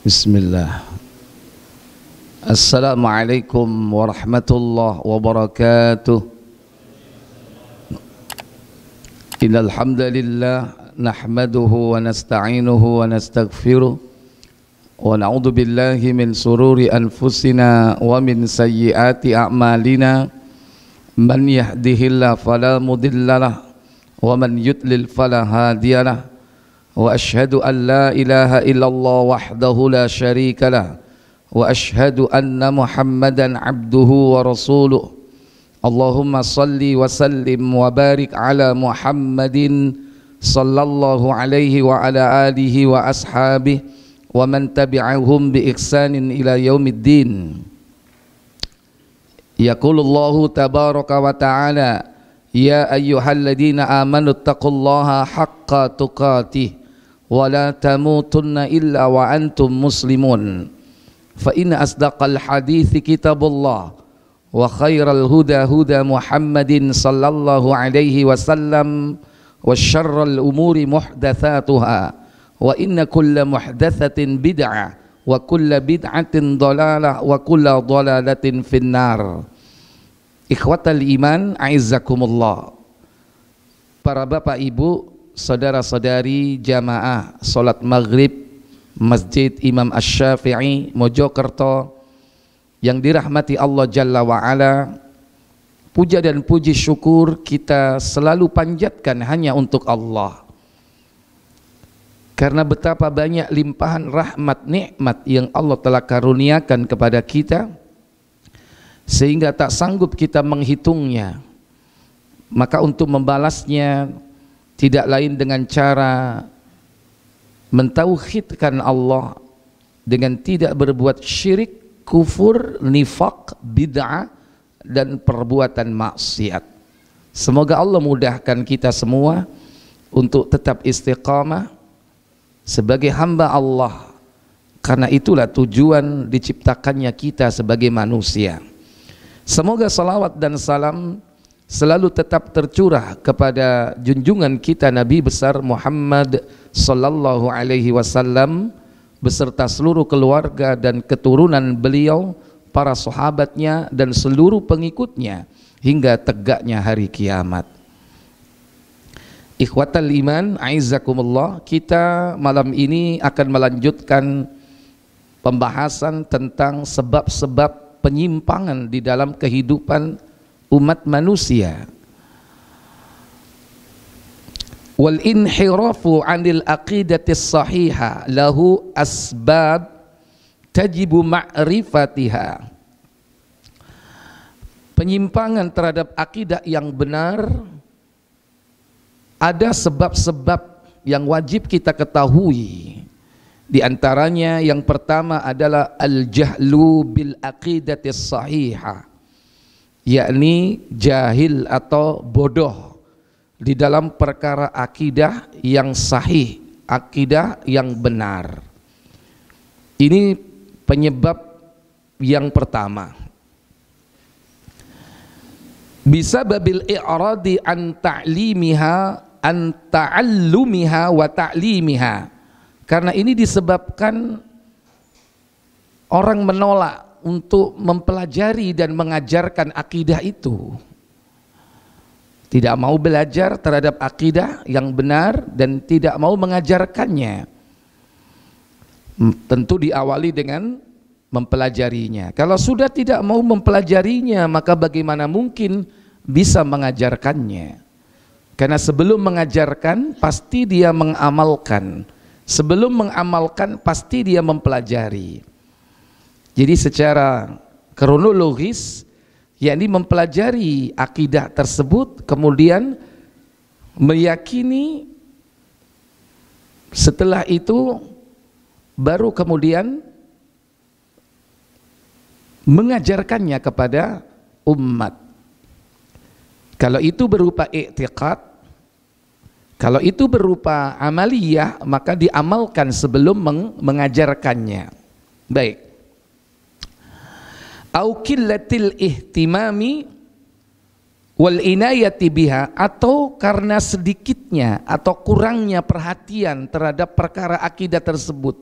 بسم الله السلام عليكم ورحمة الله وبركاته إن الحمد لله نحمده ونستعينه ونستغفره ونعوذ بالله من سرور أنفسنا ومن سيئات أعمالنا من يهده الله فلا مضل له ومن يضلل فلا هادي له واشهد ان لا اله الا الله وحده لا شريك له واشهد ان محمدا عبده ورسوله اللهم صل وسلم وبارك على محمد صلى الله عليه وعلى اله واصحابه ومن تبعهم باحسان الى يوم الدين يقول الله تبارك وتعالى يا ايها الذين امنوا اتقوا الله حق تقاته ولا تموتن إلا وأنتم مسلمون فإن أصدق الحديث كتاب الله وخير الهدى هدى محمد صلى الله عليه وسلم والشر الأمور محدثاتها وإن كل محدثة بدعة وكل بدعة ضلالة وكل ضلالة في النار إخوة الإيمان أعزكم الله Para bapak ibu saudara-saudari jamaah sholat maghrib Masjid Imam Ash-Syafi'i Mojokerto yang dirahmati Allah Jalla wa'ala puja dan puji syukur kita selalu panjatkan hanya untuk Allah karena betapa banyak limpahan rahmat nikmat yang Allah telah karuniakan kepada kita sehingga tak sanggup kita menghitungnya maka untuk membalasnya tidak lain dengan cara mentauhidkan Allah dengan tidak berbuat syirik, kufur, nifak, bid'ah dan perbuatan maksiat. Semoga Allah mudahkan kita semua untuk tetap istiqamah sebagai hamba Allah karena itulah tujuan diciptakannya kita sebagai manusia. Semoga salawat dan salam selalu tetap tercurah kepada junjungan kita Nabi besar Muhammad sallallahu alaihi wasallam beserta seluruh keluarga dan keturunan beliau, para sahabatnya dan seluruh pengikutnya hingga tegaknya hari kiamat. Ikhwatal iman, aizakumullah, kita malam ini akan melanjutkan pembahasan tentang sebab-sebab penyimpangan di dalam kehidupan umat manusia wal inhirafu anil aqidati sahiha lahu asbab tajibu ma'rifatiha penyimpangan terhadap akidah yang benar ada sebab-sebab yang wajib kita ketahui di antaranya yang pertama adalah al-jahlu bil aqidatis sahihah yakni jahil atau bodoh di dalam perkara akidah yang sahih, akidah yang benar. Ini penyebab yang pertama. Bisa babil i'radi an ta'limiha an ta'allumiha wa ta'limiha. Karena ini disebabkan orang menolak untuk mempelajari dan mengajarkan akidah itu. Tidak mau belajar terhadap akidah yang benar dan tidak mau mengajarkannya. Tentu diawali dengan mempelajarinya. Kalau sudah tidak mau mempelajarinya, maka bagaimana mungkin bisa mengajarkannya? Karena sebelum mengajarkan, pasti dia mengamalkan. Sebelum mengamalkan, pasti dia mempelajari. Jadi secara kronologis yakni mempelajari akidah tersebut kemudian meyakini setelah itu baru kemudian mengajarkannya kepada umat. Kalau itu berupa i'tiqad, kalau itu berupa amaliyah, maka diamalkan sebelum mengajarkannya. Baik au qillatil ihtimami wal inayati biha atau karena sedikitnya atau kurangnya perhatian terhadap perkara akidah tersebut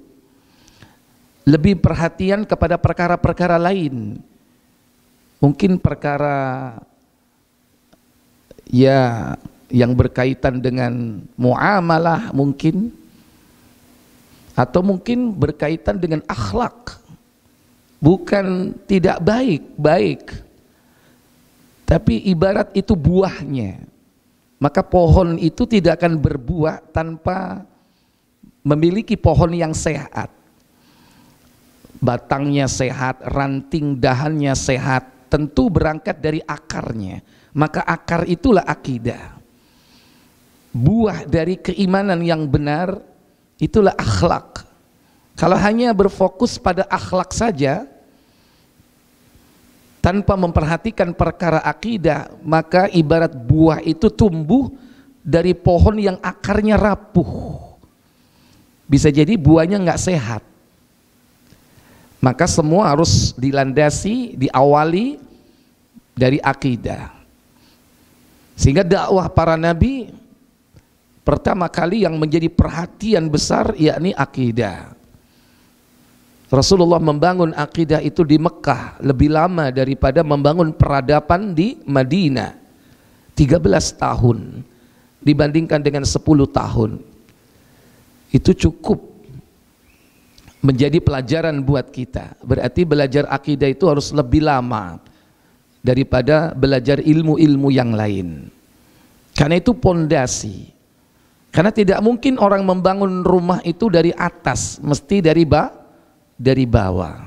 lebih perhatian kepada perkara-perkara lain mungkin perkara ya yang berkaitan dengan muamalah mungkin atau mungkin berkaitan dengan akhlak bukan tidak baik, baik. Tapi ibarat itu buahnya. Maka pohon itu tidak akan berbuah tanpa memiliki pohon yang sehat. Batangnya sehat, ranting dahannya sehat, tentu berangkat dari akarnya. Maka akar itulah akidah. Buah dari keimanan yang benar itulah akhlak kalau hanya berfokus pada akhlak saja, tanpa memperhatikan perkara akidah, maka ibarat buah itu tumbuh dari pohon yang akarnya rapuh. Bisa jadi buahnya nggak sehat. Maka semua harus dilandasi, diawali dari akidah. Sehingga dakwah para nabi pertama kali yang menjadi perhatian besar yakni akidah. Rasulullah membangun akidah itu di Mekah lebih lama daripada membangun peradaban di Madinah 13 tahun dibandingkan dengan 10 tahun itu cukup menjadi pelajaran buat kita berarti belajar akidah itu harus lebih lama daripada belajar ilmu-ilmu yang lain karena itu pondasi karena tidak mungkin orang membangun rumah itu dari atas mesti dari bawah dari bawah.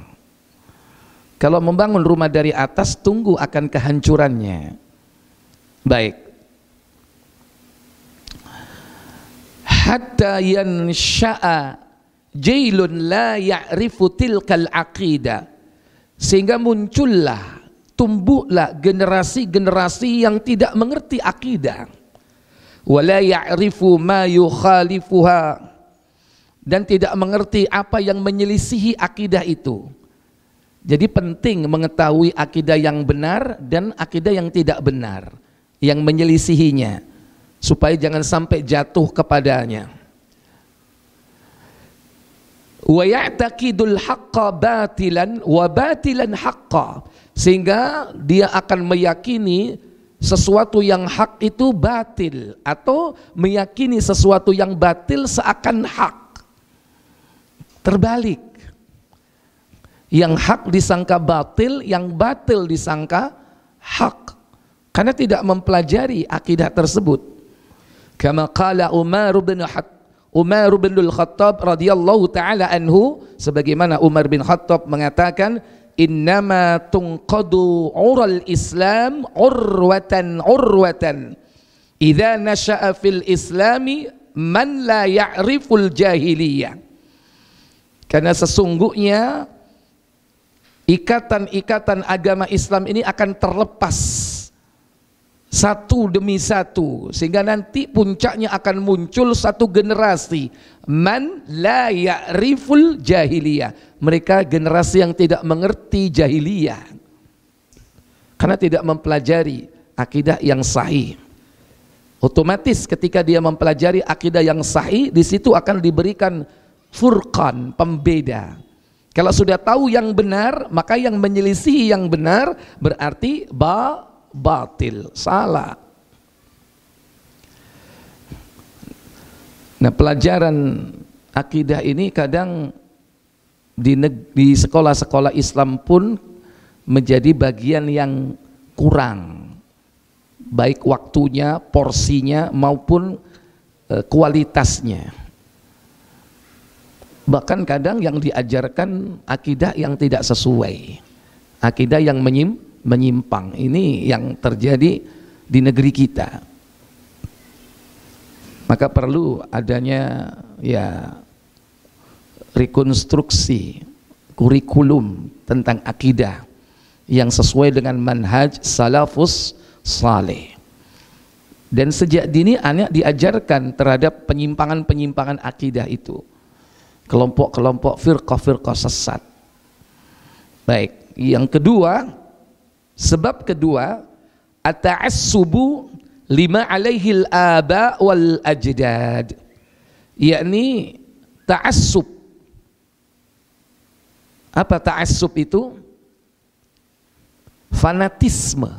Kalau membangun rumah dari atas, tunggu akan kehancurannya. Baik. Hatta yansha'a jailun la ya'rifu tilkal aqidah. Sehingga muncullah, tumbuhlah generasi-generasi yang tidak mengerti akidah. Wala ya'rifu ma yukhalifuha dan tidak mengerti apa yang menyelisihi akidah itu. Jadi penting mengetahui akidah yang benar dan akidah yang tidak benar, yang menyelisihinya, supaya jangan sampai jatuh kepadanya. Wa ya'taqidul haqqa batilan wa batilan haqqa. Sehingga dia akan meyakini sesuatu yang hak itu batil atau meyakini sesuatu yang batil seakan hak Terbalik. Yang hak disangka batil, yang batil disangka hak. Karena tidak mempelajari akidah tersebut. Kama qala Umar bin Umar bin Khattab radhiyallahu taala anhu sebagaimana Umar bin Khattab mengatakan innama tunqadu ural islam urwatan urwatan idza nasha'a fil islami man la ya'riful jahiliyah karena sesungguhnya ikatan-ikatan agama Islam ini akan terlepas satu demi satu sehingga nanti puncaknya akan muncul satu generasi man la ya'riful jahiliyah mereka generasi yang tidak mengerti jahiliyah karena tidak mempelajari akidah yang sahih otomatis ketika dia mempelajari akidah yang sahih di situ akan diberikan furqan, pembeda. Kalau sudah tahu yang benar, maka yang menyelisih yang benar berarti ba batil, salah. Nah, pelajaran akidah ini kadang di, di sekolah-sekolah Islam pun menjadi bagian yang kurang baik waktunya, porsinya maupun eh, kualitasnya bahkan kadang yang diajarkan akidah yang tidak sesuai akidah yang menyim, menyimpang ini yang terjadi di negeri kita maka perlu adanya ya rekonstruksi kurikulum tentang akidah yang sesuai dengan manhaj salafus saleh dan sejak dini anak diajarkan terhadap penyimpangan-penyimpangan akidah itu kelompok-kelompok firqah-firqah sesat. Baik, yang kedua, sebab kedua, ata'assubu lima alaihil aba wal ajdad. Yakni ta'assub. Apa ta'assub itu? Fanatisme.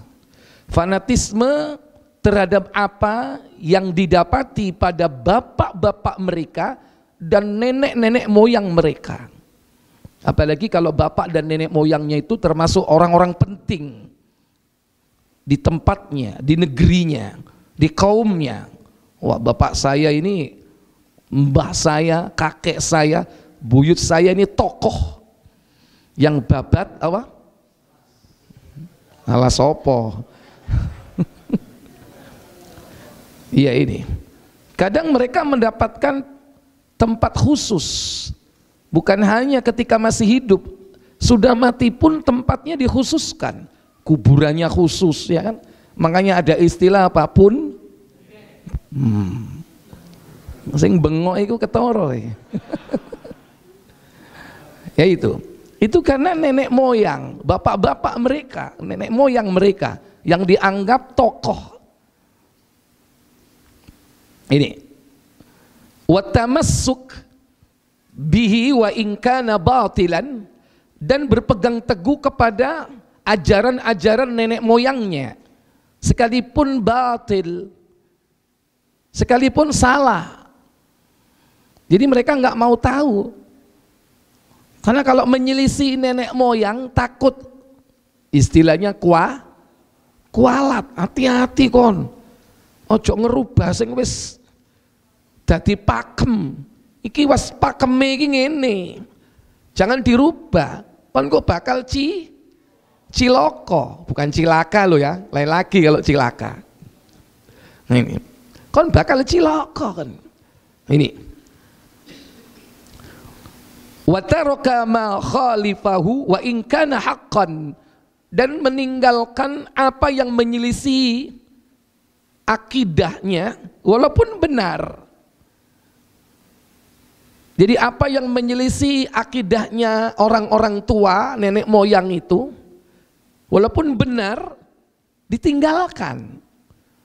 Fanatisme terhadap apa yang didapati pada bapak-bapak mereka dan nenek-nenek moyang mereka. Apalagi kalau bapak dan nenek moyangnya itu termasuk orang-orang penting di tempatnya, di negerinya, di kaumnya. Wah, bapak saya ini, mbah saya, kakek saya, buyut saya ini tokoh yang babat apa? Alas opo. Iya ini. Kadang mereka mendapatkan tempat khusus. Bukan hanya ketika masih hidup, sudah mati pun tempatnya dikhususkan. Kuburannya khusus ya kan. Makanya ada istilah apapun. Hmm. Sing bengok itu ketoro. Ya. ya itu. Itu karena nenek moyang, bapak-bapak mereka, nenek moyang mereka yang dianggap tokoh. Ini wa tamassuk bihi wa inkana batilan dan berpegang teguh kepada ajaran-ajaran nenek moyangnya sekalipun batil sekalipun salah jadi mereka nggak mau tahu karena kalau menyelisi nenek moyang takut istilahnya kuah kualat hati-hati kon ojo ngerubah sing wis jadi pakem. Iki was pakem iki ngene. Jangan dirubah. Kon kok bakal ci ciloko, bukan cilaka lo ya. Lain lagi kalau cilaka. Nah ini. Kon bakal ciloko kan. Ini. Wa taraka ma khalifahu wa in kana haqqan dan meninggalkan apa yang menyelisi akidahnya walaupun benar jadi apa yang menyelisi akidahnya orang-orang tua, nenek moyang itu, walaupun benar, ditinggalkan.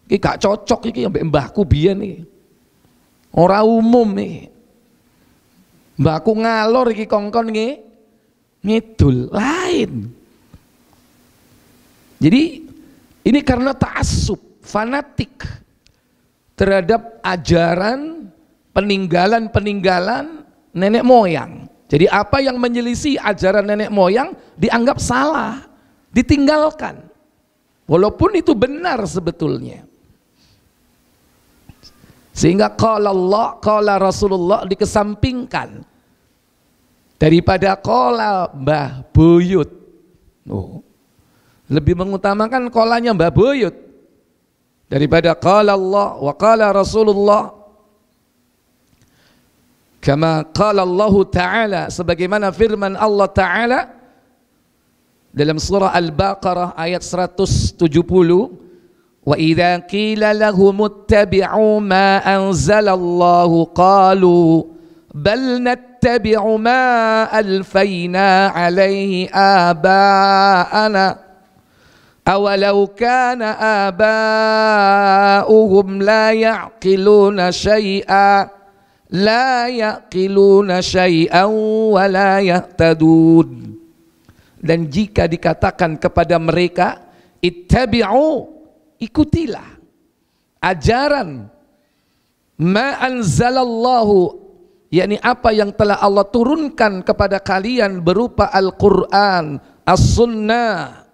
Ini gak cocok ini sampai mbahku biyen nih. orang umum nih. Mbahku ngalor ini kongkon nih. ngidul lain. Jadi ini karena taasub, fanatik terhadap ajaran peninggalan-peninggalan nenek moyang. Jadi apa yang menyelisih ajaran nenek moyang dianggap salah, ditinggalkan. Walaupun itu benar sebetulnya. Sehingga kala Allah, kala Rasulullah dikesampingkan daripada kala Mbah Buyut. Oh. Lebih mengutamakan kolanya Mbah Buyut daripada kala Allah wa kala Rasulullah Kama qala Allah Ta'ala sebagaimana firman Allah Ta'ala dalam surah Al-Baqarah ayat 170 Wa idza qila lahum ittabi'u ma anzala Allah qalu bal nattabi'u ma alfayna alayhi aba'ana أولو كان آباؤهم لا يعقلون شيئا la yaqiluna syai'an wa la yahtadun dan jika dikatakan kepada mereka ittabi'u ikutilah ajaran ma anzalallahu yakni apa yang telah Allah turunkan kepada kalian berupa Al-Qur'an As-Sunnah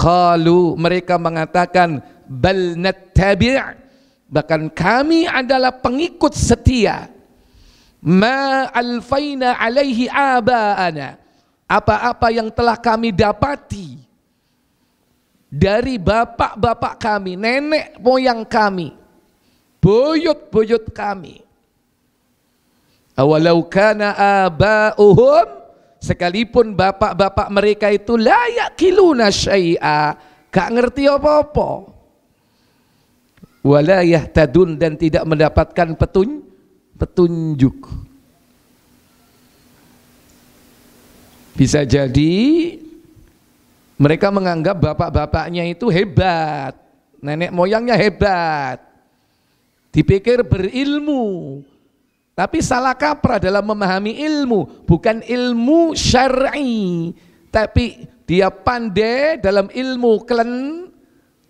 qalu mereka mengatakan bal nattabi' Bahkan kami adalah pengikut setia. Ma alfaina alaihi abaana. Apa-apa yang telah kami dapati dari bapak-bapak kami, nenek moyang kami, buyut-buyut kami. Awalau kana aba'uhum sekalipun bapak-bapak mereka itu layak kiluna syai'a, gak ngerti apa-apa wala yahtadun dan tidak mendapatkan petun petunjuk bisa jadi mereka menganggap bapak-bapaknya itu hebat nenek moyangnya hebat dipikir berilmu tapi salah kaprah dalam memahami ilmu bukan ilmu syar'i tapi dia pandai dalam ilmu kelen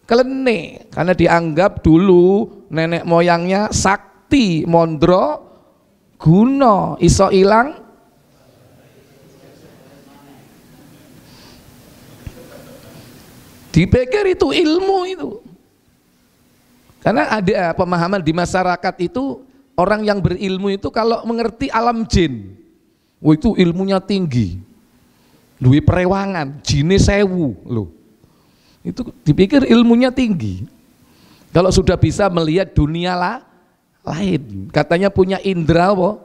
Kelene karena dianggap dulu nenek moyangnya sakti mondro guno iso ilang dipikir itu ilmu itu karena ada pemahaman di masyarakat itu orang yang berilmu itu kalau mengerti alam jin oh itu ilmunya tinggi duit perewangan jinnya sewu loh itu dipikir ilmunya tinggi. Kalau sudah bisa melihat dunia lah, lain. Katanya punya indera wo.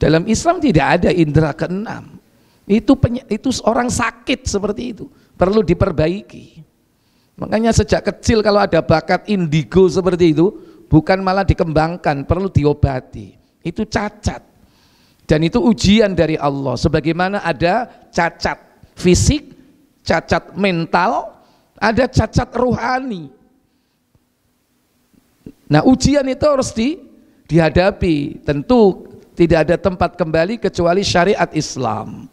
Dalam Islam tidak ada indera keenam. Itu itu orang sakit seperti itu, perlu diperbaiki. Makanya sejak kecil kalau ada bakat indigo seperti itu, bukan malah dikembangkan, perlu diobati. Itu cacat. Dan itu ujian dari Allah. Sebagaimana ada cacat fisik, cacat mental, ada cacat rohani. Nah ujian itu harus di, dihadapi. Tentu tidak ada tempat kembali kecuali syariat Islam.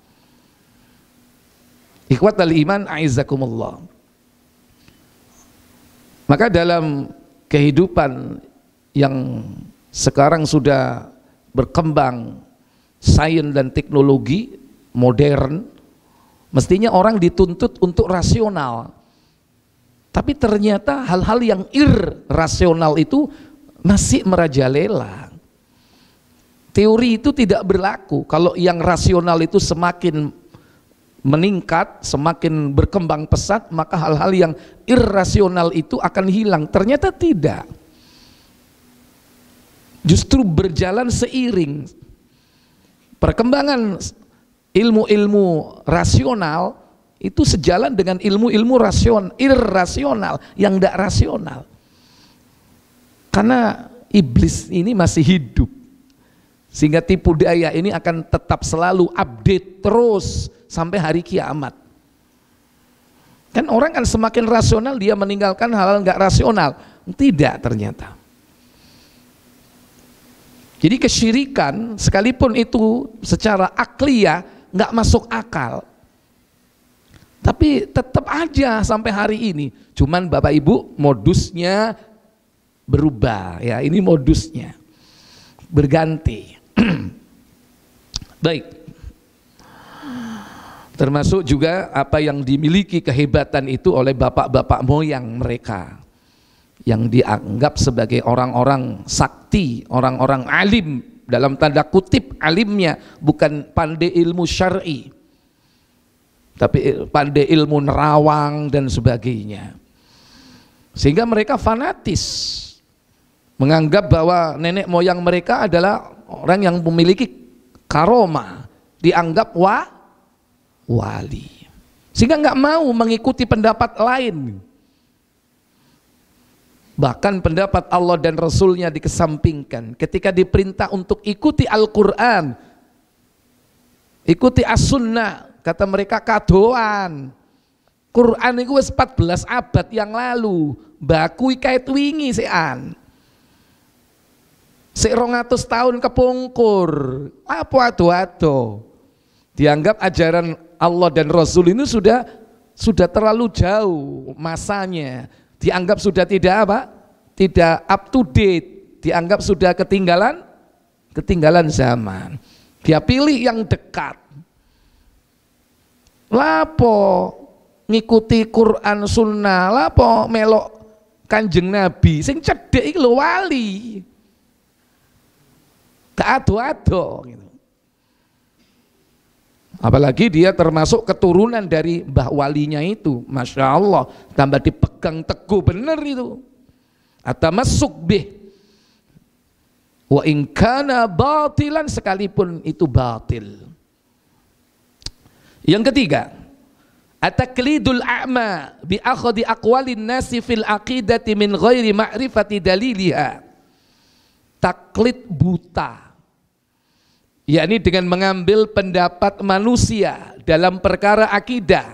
Ikhwat al-iman aizakumullah. Maka dalam kehidupan yang sekarang sudah berkembang sains dan teknologi modern, mestinya orang dituntut untuk rasional. Tapi ternyata hal-hal yang irrasional itu masih merajalela. Teori itu tidak berlaku kalau yang rasional itu semakin meningkat, semakin berkembang pesat, maka hal-hal yang irrasional itu akan hilang. Ternyata tidak. Justru berjalan seiring. Perkembangan ilmu-ilmu rasional itu sejalan dengan ilmu-ilmu rasional, irasional yang tidak rasional. Karena iblis ini masih hidup. Sehingga tipu daya ini akan tetap selalu update terus sampai hari kiamat. Kan orang kan semakin rasional dia meninggalkan hal-hal nggak rasional. Tidak ternyata. Jadi kesyirikan sekalipun itu secara akliyah nggak masuk akal, tapi tetap aja sampai hari ini. Cuman Bapak Ibu modusnya berubah ya. Ini modusnya berganti. Baik. Termasuk juga apa yang dimiliki kehebatan itu oleh bapak-bapak moyang mereka yang dianggap sebagai orang-orang sakti, orang-orang alim dalam tanda kutip alimnya bukan pandai ilmu syar'i. I tapi pandai ilmu nerawang dan sebagainya. Sehingga mereka fanatis menganggap bahwa nenek moyang mereka adalah orang yang memiliki karoma, dianggap wa wali. Sehingga nggak mau mengikuti pendapat lain. Bahkan pendapat Allah dan Rasulnya dikesampingkan. Ketika diperintah untuk ikuti Al-Quran, ikuti As-Sunnah, Kata mereka kadoan. Quran itu 14 abad yang lalu, baku kait wingi sean. Sik 200 tahun kepungkur. Apa tuh ato Dianggap ajaran Allah dan Rasul ini sudah sudah terlalu jauh masanya. Dianggap sudah tidak apa? Tidak up to date. Dianggap sudah ketinggalan ketinggalan zaman. Dia pilih yang dekat lapo ngikuti Quran sunnah lapo melok kanjeng Nabi sing cedek iki lho wali tak ado-ado gitu. apalagi dia termasuk keturunan dari mbah walinya itu Masya Allah tambah dipegang teguh bener itu atau masuk bih wa ingkana batilan sekalipun itu batil yang ketiga, ataklidul a'ma bi akhdi aqwalin nasi fil aqidati min ghairi ma'rifati daliliha. Taklid buta. yakni dengan mengambil pendapat manusia dalam perkara akidah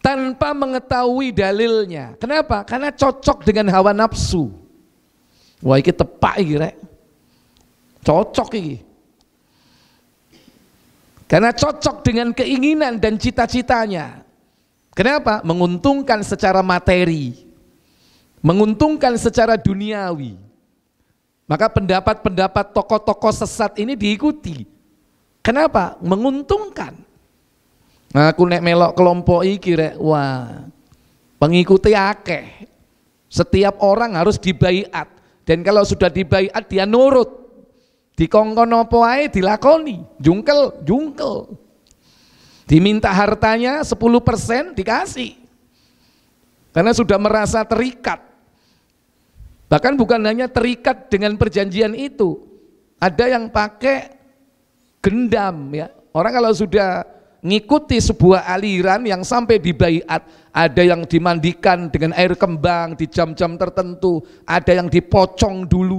tanpa mengetahui dalilnya. Kenapa? Karena cocok dengan hawa nafsu. Wah, ini tepak ini, rek. Cocok ini. Karena cocok dengan keinginan dan cita-citanya. Kenapa? Menguntungkan secara materi. Menguntungkan secara duniawi. Maka pendapat-pendapat tokoh-tokoh sesat ini diikuti. Kenapa? Menguntungkan. Nah, aku nek melok kelompok iki rek, wah. Pengikuti akeh. Setiap orang harus dibaiat dan kalau sudah dibaiat dia nurut. Di apa ae dilakoni, jungkel, jungkel. Diminta hartanya 10% dikasih. Karena sudah merasa terikat. Bahkan bukan hanya terikat dengan perjanjian itu. Ada yang pakai gendam ya. Orang kalau sudah ngikuti sebuah aliran yang sampai di dibaiat, ada yang dimandikan dengan air kembang di jam-jam tertentu, ada yang dipocong dulu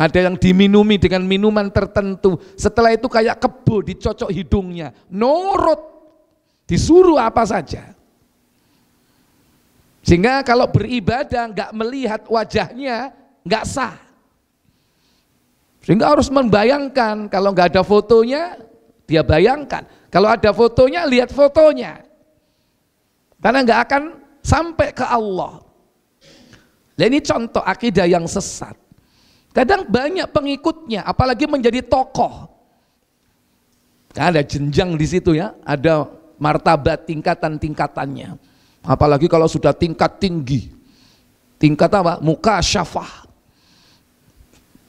ada yang diminumi dengan minuman tertentu. Setelah itu kayak kebo dicocok hidungnya. Nurut. Disuruh apa saja. Sehingga kalau beribadah nggak melihat wajahnya nggak sah. Sehingga harus membayangkan kalau nggak ada fotonya dia bayangkan. Kalau ada fotonya lihat fotonya. Karena nggak akan sampai ke Allah. Dan ini contoh akidah yang sesat. Kadang banyak pengikutnya, apalagi menjadi tokoh. Ada jenjang di situ ya, ada martabat tingkatan-tingkatannya. Apalagi kalau sudah tingkat tinggi. Tingkat apa? Muka syafah.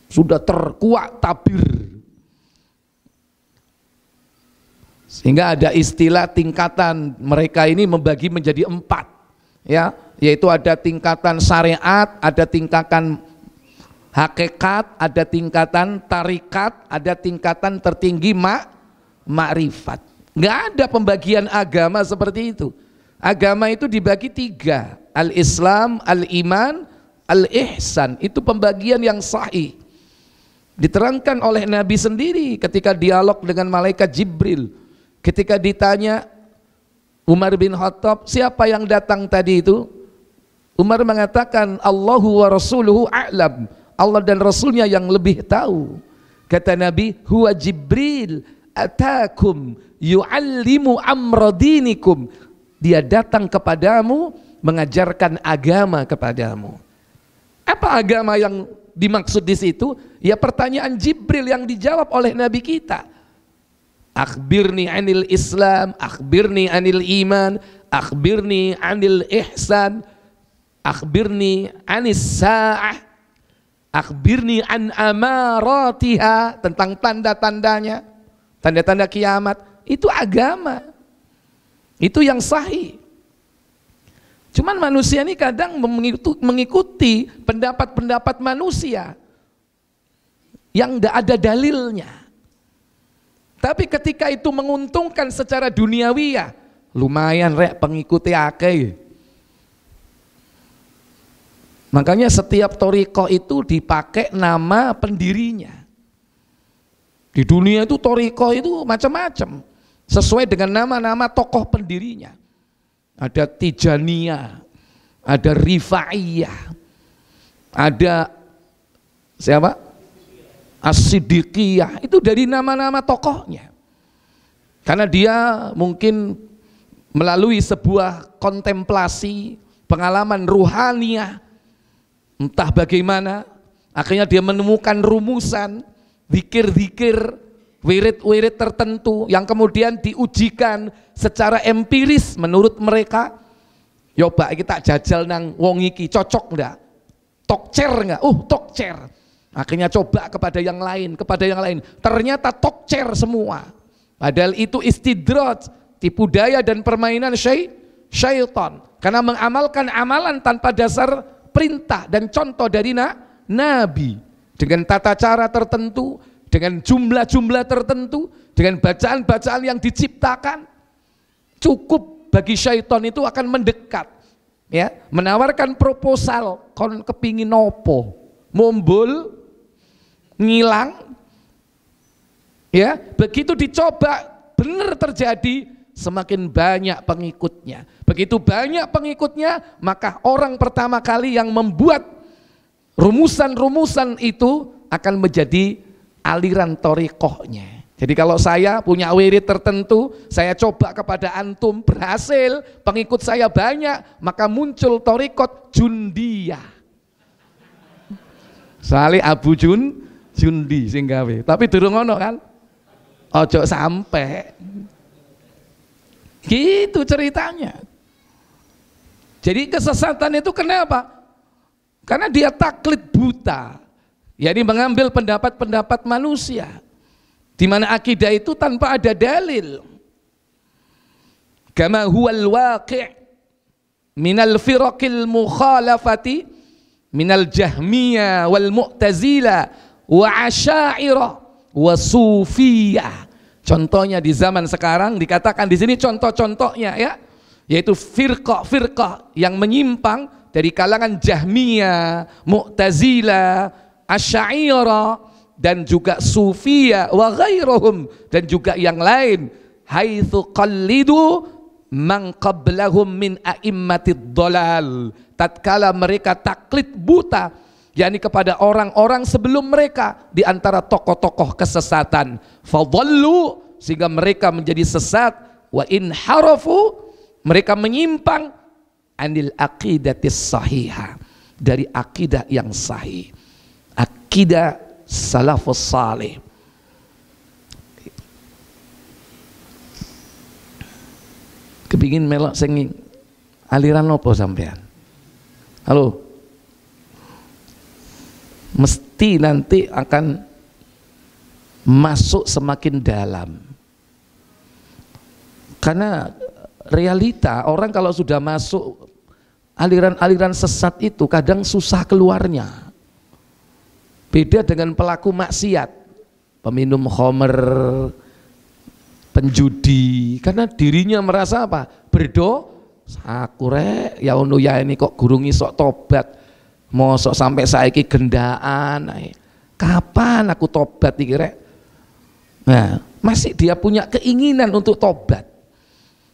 Sudah terkuat tabir. Sehingga ada istilah tingkatan mereka ini membagi menjadi empat. ya Yaitu ada tingkatan syariat, ada tingkatan Hakikat ada tingkatan, tarikat ada tingkatan tertinggi mak makrifat. Nggak ada pembagian agama seperti itu. Agama itu dibagi tiga, al-Islam, al-Iman, al-Ihsan. Itu pembagian yang sahih. Diterangkan oleh Nabi sendiri ketika dialog dengan malaikat Jibril. Ketika ditanya Umar bin Khattab, siapa yang datang tadi itu? Umar mengatakan Allahu wa rasuluhu a'lam. Allah dan Rasulnya yang lebih tahu. Kata Nabi, huwa Jibril atakum yu'allimu amradinikum. Dia datang kepadamu mengajarkan agama kepadamu. Apa agama yang dimaksud di situ? Ya pertanyaan Jibril yang dijawab oleh Nabi kita. Akhbirni anil Islam, akhbirni anil iman, akhbirni anil ihsan, akhbirni anis sa'ah Akhbirni an amaratiha tentang tanda-tandanya, tanda-tanda kiamat. Itu agama. Itu yang sahih. Cuman manusia ini kadang mengikuti pendapat-pendapat manusia yang tidak ada dalilnya. Tapi ketika itu menguntungkan secara duniawi ya, lumayan rek pengikuti akeh. Makanya setiap toriko itu dipakai nama pendirinya. Di dunia itu toriko itu macam-macam. Sesuai dengan nama-nama tokoh pendirinya. Ada Tijania, ada Rifaiyah, ada siapa? Asidikiyah. Itu dari nama-nama tokohnya. Karena dia mungkin melalui sebuah kontemplasi, pengalaman ruhaniah, entah bagaimana akhirnya dia menemukan rumusan zikir-zikir wirid-wirid tertentu yang kemudian diujikan secara empiris menurut mereka Yoba kita jajal nang wong iki cocok enggak? Tokcer enggak? Uh, tokcer. Akhirnya coba kepada yang lain, kepada yang lain. Ternyata tokcer semua. Padahal itu istidroj, tipu daya dan permainan syai, syaitan. Karena mengamalkan amalan tanpa dasar perintah dan contoh dari na, Nabi dengan tata cara tertentu, dengan jumlah-jumlah tertentu, dengan bacaan-bacaan yang diciptakan cukup bagi syaitan itu akan mendekat ya menawarkan proposal kon kepingin nopo mumbul ngilang ya begitu dicoba benar terjadi semakin banyak pengikutnya Begitu banyak pengikutnya, maka orang pertama kali yang membuat rumusan-rumusan itu akan menjadi aliran torikohnya. Jadi kalau saya punya wirid tertentu, saya coba kepada antum, berhasil, pengikut saya banyak, maka muncul torikot jundia. salih Abu Jun, Jundi singgawi. Tapi durung ono kan? Ojo sampai. Gitu ceritanya. Jadi kesesatan itu kenapa? Karena dia taklid buta, yaitu mengambil pendapat-pendapat manusia. Di mana akidah itu tanpa ada dalil. Kama huwal waqi' minal firaqil mukhalafati minal jahmiyah wal mu'tazila wa asyaira wa sufiyah. Contohnya di zaman sekarang dikatakan di sini contoh-contohnya ya yaitu firqah-firqah yang menyimpang dari kalangan Jahmiyah, mu'tazila Asy'ariyah dan juga Sufia wa ghairuhum dan juga yang lain haitsu qallidu man qablahum min a'immatid dolal tatkala mereka taklid buta yakni kepada orang-orang sebelum mereka di antara tokoh-tokoh kesesatan fadhallu sehingga mereka menjadi sesat wa in harafu mereka menyimpang anil aqidatis sahihah dari akidah yang sahih. Akidah salafus salih. Kepingin melok senging. Aliran apa sampean? Halo. Mesti nanti akan masuk semakin dalam. Karena realita orang kalau sudah masuk aliran-aliran sesat itu kadang susah keluarnya. Beda dengan pelaku maksiat, peminum homer, penjudi, karena dirinya merasa apa? Berdo, sakure, ya unu ya ini kok gurungi sok tobat, mosok sampai saiki gendaan, kapan aku tobat iki Nah, masih dia punya keinginan untuk tobat.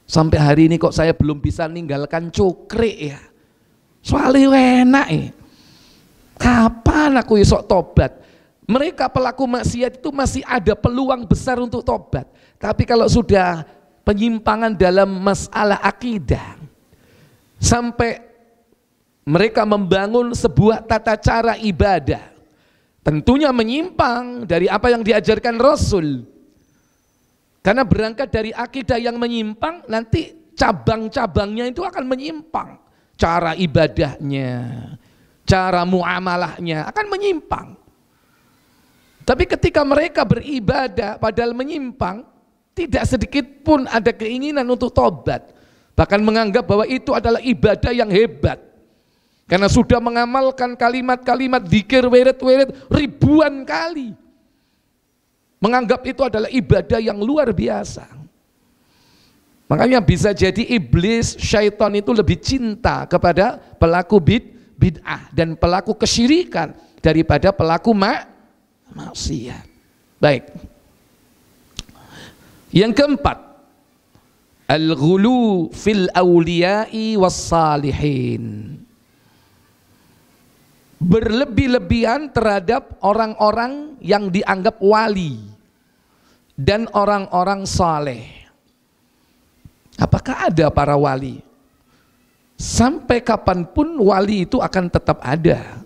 Sampai hari ini kok saya belum bisa ninggalkan cokrek ya. Soalnya enak ya. Kapan aku esok tobat? Mereka pelaku maksiat itu masih ada peluang besar untuk tobat. Tapi kalau sudah penyimpangan dalam masalah akidah, sampai mereka membangun sebuah tata cara ibadah, tentunya menyimpang dari apa yang diajarkan Rasul karena berangkat dari akidah yang menyimpang, nanti cabang-cabangnya itu akan menyimpang. Cara ibadahnya, cara muamalahnya akan menyimpang. Tapi ketika mereka beribadah padahal menyimpang, tidak sedikit pun ada keinginan untuk tobat. Bahkan menganggap bahwa itu adalah ibadah yang hebat. Karena sudah mengamalkan kalimat-kalimat dikir, weret-weret ribuan kali. Menganggap itu adalah ibadah yang luar biasa. Makanya bisa jadi iblis, syaitan itu lebih cinta kepada pelaku bid, bid'ah dan pelaku kesyirikan daripada pelaku mak, maksiat. Baik. Yang keempat, al-ghulu fil awliya'i was salihin berlebih-lebihan terhadap orang-orang yang dianggap wali dan orang-orang saleh. Apakah ada para wali? Sampai kapanpun wali itu akan tetap ada.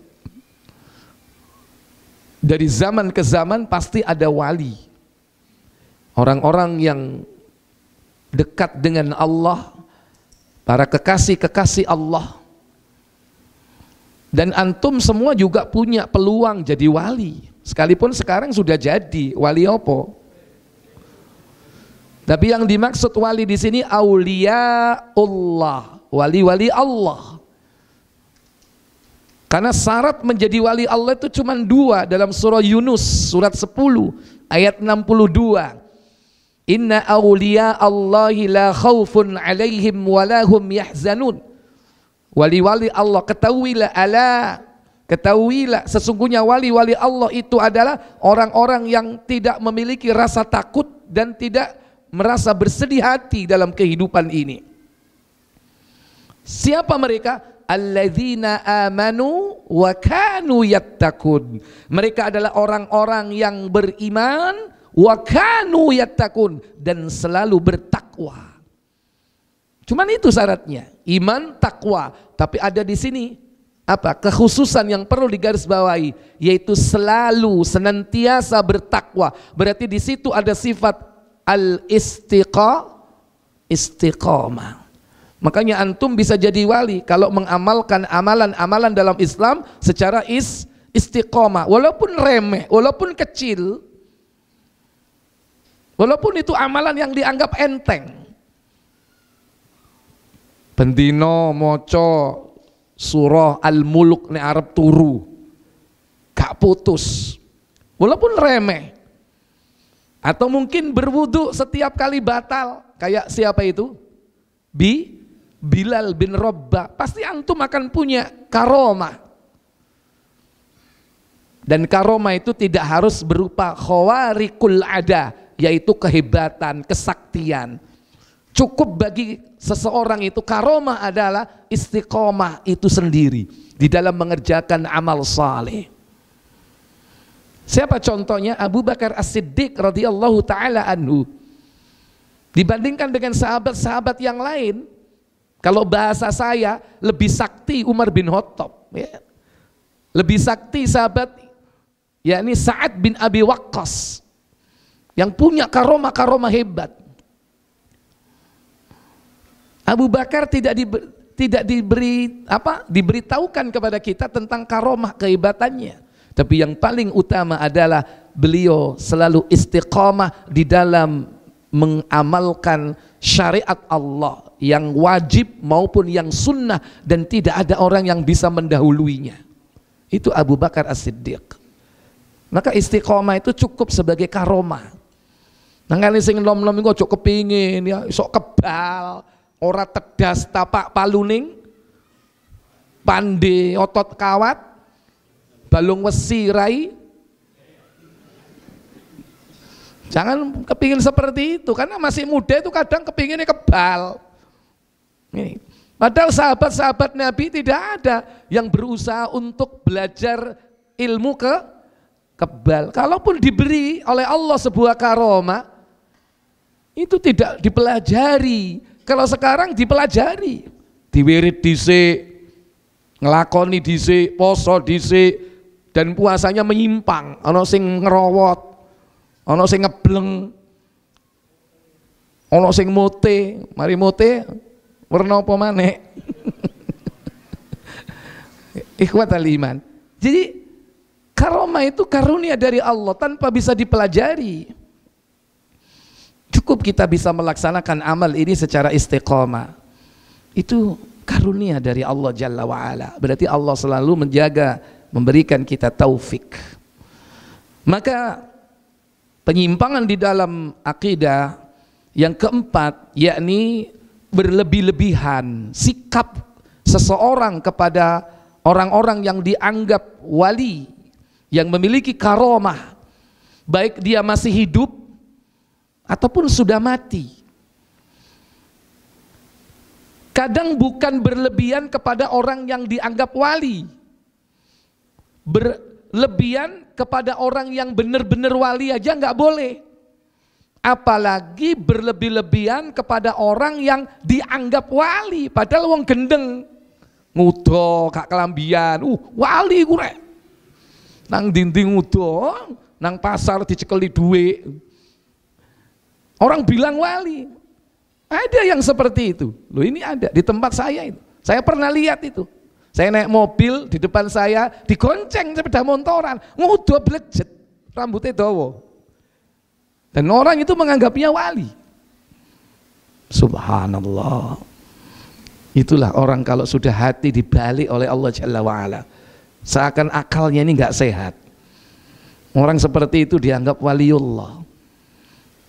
Dari zaman ke zaman pasti ada wali. Orang-orang yang dekat dengan Allah, para kekasih-kekasih Allah, dan antum semua juga punya peluang jadi wali. Sekalipun sekarang sudah jadi wali opo. Tapi yang dimaksud wali di sini aulia Allah, wali-wali Allah. Karena syarat menjadi wali Allah itu cuma dua dalam surah Yunus surat 10 ayat 62. Inna aulia Allahi la khaufun alaihim walahum yahzanun. Wali-wali Allah ketahuilah Allah Ketahuilah sesungguhnya wali-wali Allah itu adalah orang-orang yang tidak memiliki rasa takut dan tidak merasa bersedih hati dalam kehidupan ini. Siapa mereka? Alladzina amanu wa kanu yattaqun. Mereka adalah orang-orang yang beriman wa kanu yattaqun dan selalu bertakwa. Cuman itu syaratnya, iman, takwa. Tapi ada di sini apa kekhususan yang perlu digarisbawahi yaitu selalu senantiasa bertakwa. Berarti di situ ada sifat al istiqo istiqomah. Makanya antum bisa jadi wali kalau mengamalkan amalan-amalan dalam Islam secara is istiqomah. Walaupun remeh, walaupun kecil, walaupun itu amalan yang dianggap enteng bendino moco surah Al-Muluk ni Arab turu. Gak putus. Walaupun remeh. Atau mungkin berwudu setiap kali batal. Kayak siapa itu? Bi Bilal bin Robba. Pasti antum akan punya karoma Dan karoma itu tidak harus berupa khawarikul ada, yaitu kehebatan, kesaktian Cukup bagi seseorang itu karomah adalah istiqomah itu sendiri di dalam mengerjakan amal saleh. Siapa contohnya Abu Bakar As-Siddiq radhiyallahu taala anhu. Dibandingkan dengan sahabat-sahabat yang lain, kalau bahasa saya lebih sakti Umar bin Khattab, ya. Lebih sakti sahabat yakni Sa'ad bin Abi Waqqas yang punya karoma-karoma hebat. Abu Bakar tidak di, tidak diberi apa diberitahukan kepada kita tentang karomah kehebatannya. Tapi yang paling utama adalah beliau selalu istiqomah di dalam mengamalkan syariat Allah yang wajib maupun yang sunnah dan tidak ada orang yang bisa mendahuluinya. Itu Abu Bakar As-Siddiq. Maka istiqomah itu cukup sebagai karomah. Nangani sing nom-nom iku kepingin ya sok kebal, ora tedas tapak paluning pande otot kawat balung wesi rai jangan kepingin seperti itu karena masih muda itu kadang kepinginnya kebal ini padahal sahabat-sahabat Nabi tidak ada yang berusaha untuk belajar ilmu ke kebal kalaupun diberi oleh Allah sebuah karoma itu tidak dipelajari kalau sekarang dipelajari, diwirid dhisik, ngelakoni dhisik, poso dhisik dan puasanya menyimpang, ana sing ngerowot, ana sing ngebleng, ana sing mote, mari mote werna apa maneh. Ikhwat aliman. Jadi karoma itu karunia dari Allah tanpa bisa dipelajari. Cukup kita bisa melaksanakan amal ini secara istiqomah. Itu karunia dari Allah Jalla wa'ala. Berarti Allah selalu menjaga, memberikan kita taufik. Maka penyimpangan di dalam akidah yang keempat yakni berlebih-lebihan sikap seseorang kepada orang-orang yang dianggap wali yang memiliki karomah baik dia masih hidup ataupun sudah mati. Kadang bukan berlebihan kepada orang yang dianggap wali. Berlebihan kepada orang yang benar-benar wali aja nggak boleh. Apalagi berlebih-lebihan kepada orang yang dianggap wali, padahal wong gendeng. Ngudo, kak kelambian, uh wali gue. Nang dinding ngudo, nang pasar dicekeli duit Orang bilang wali. Ada yang seperti itu. Loh ini ada di tempat saya itu. Saya pernah lihat itu. Saya naik mobil di depan saya digonceng sepeda montoran, ngudo blejet, rambutnya dawa. Dan orang itu menganggapnya wali. Subhanallah. Itulah orang kalau sudah hati dibalik oleh Allah Jalla wa'ala. Seakan akalnya ini nggak sehat. Orang seperti itu dianggap waliullah.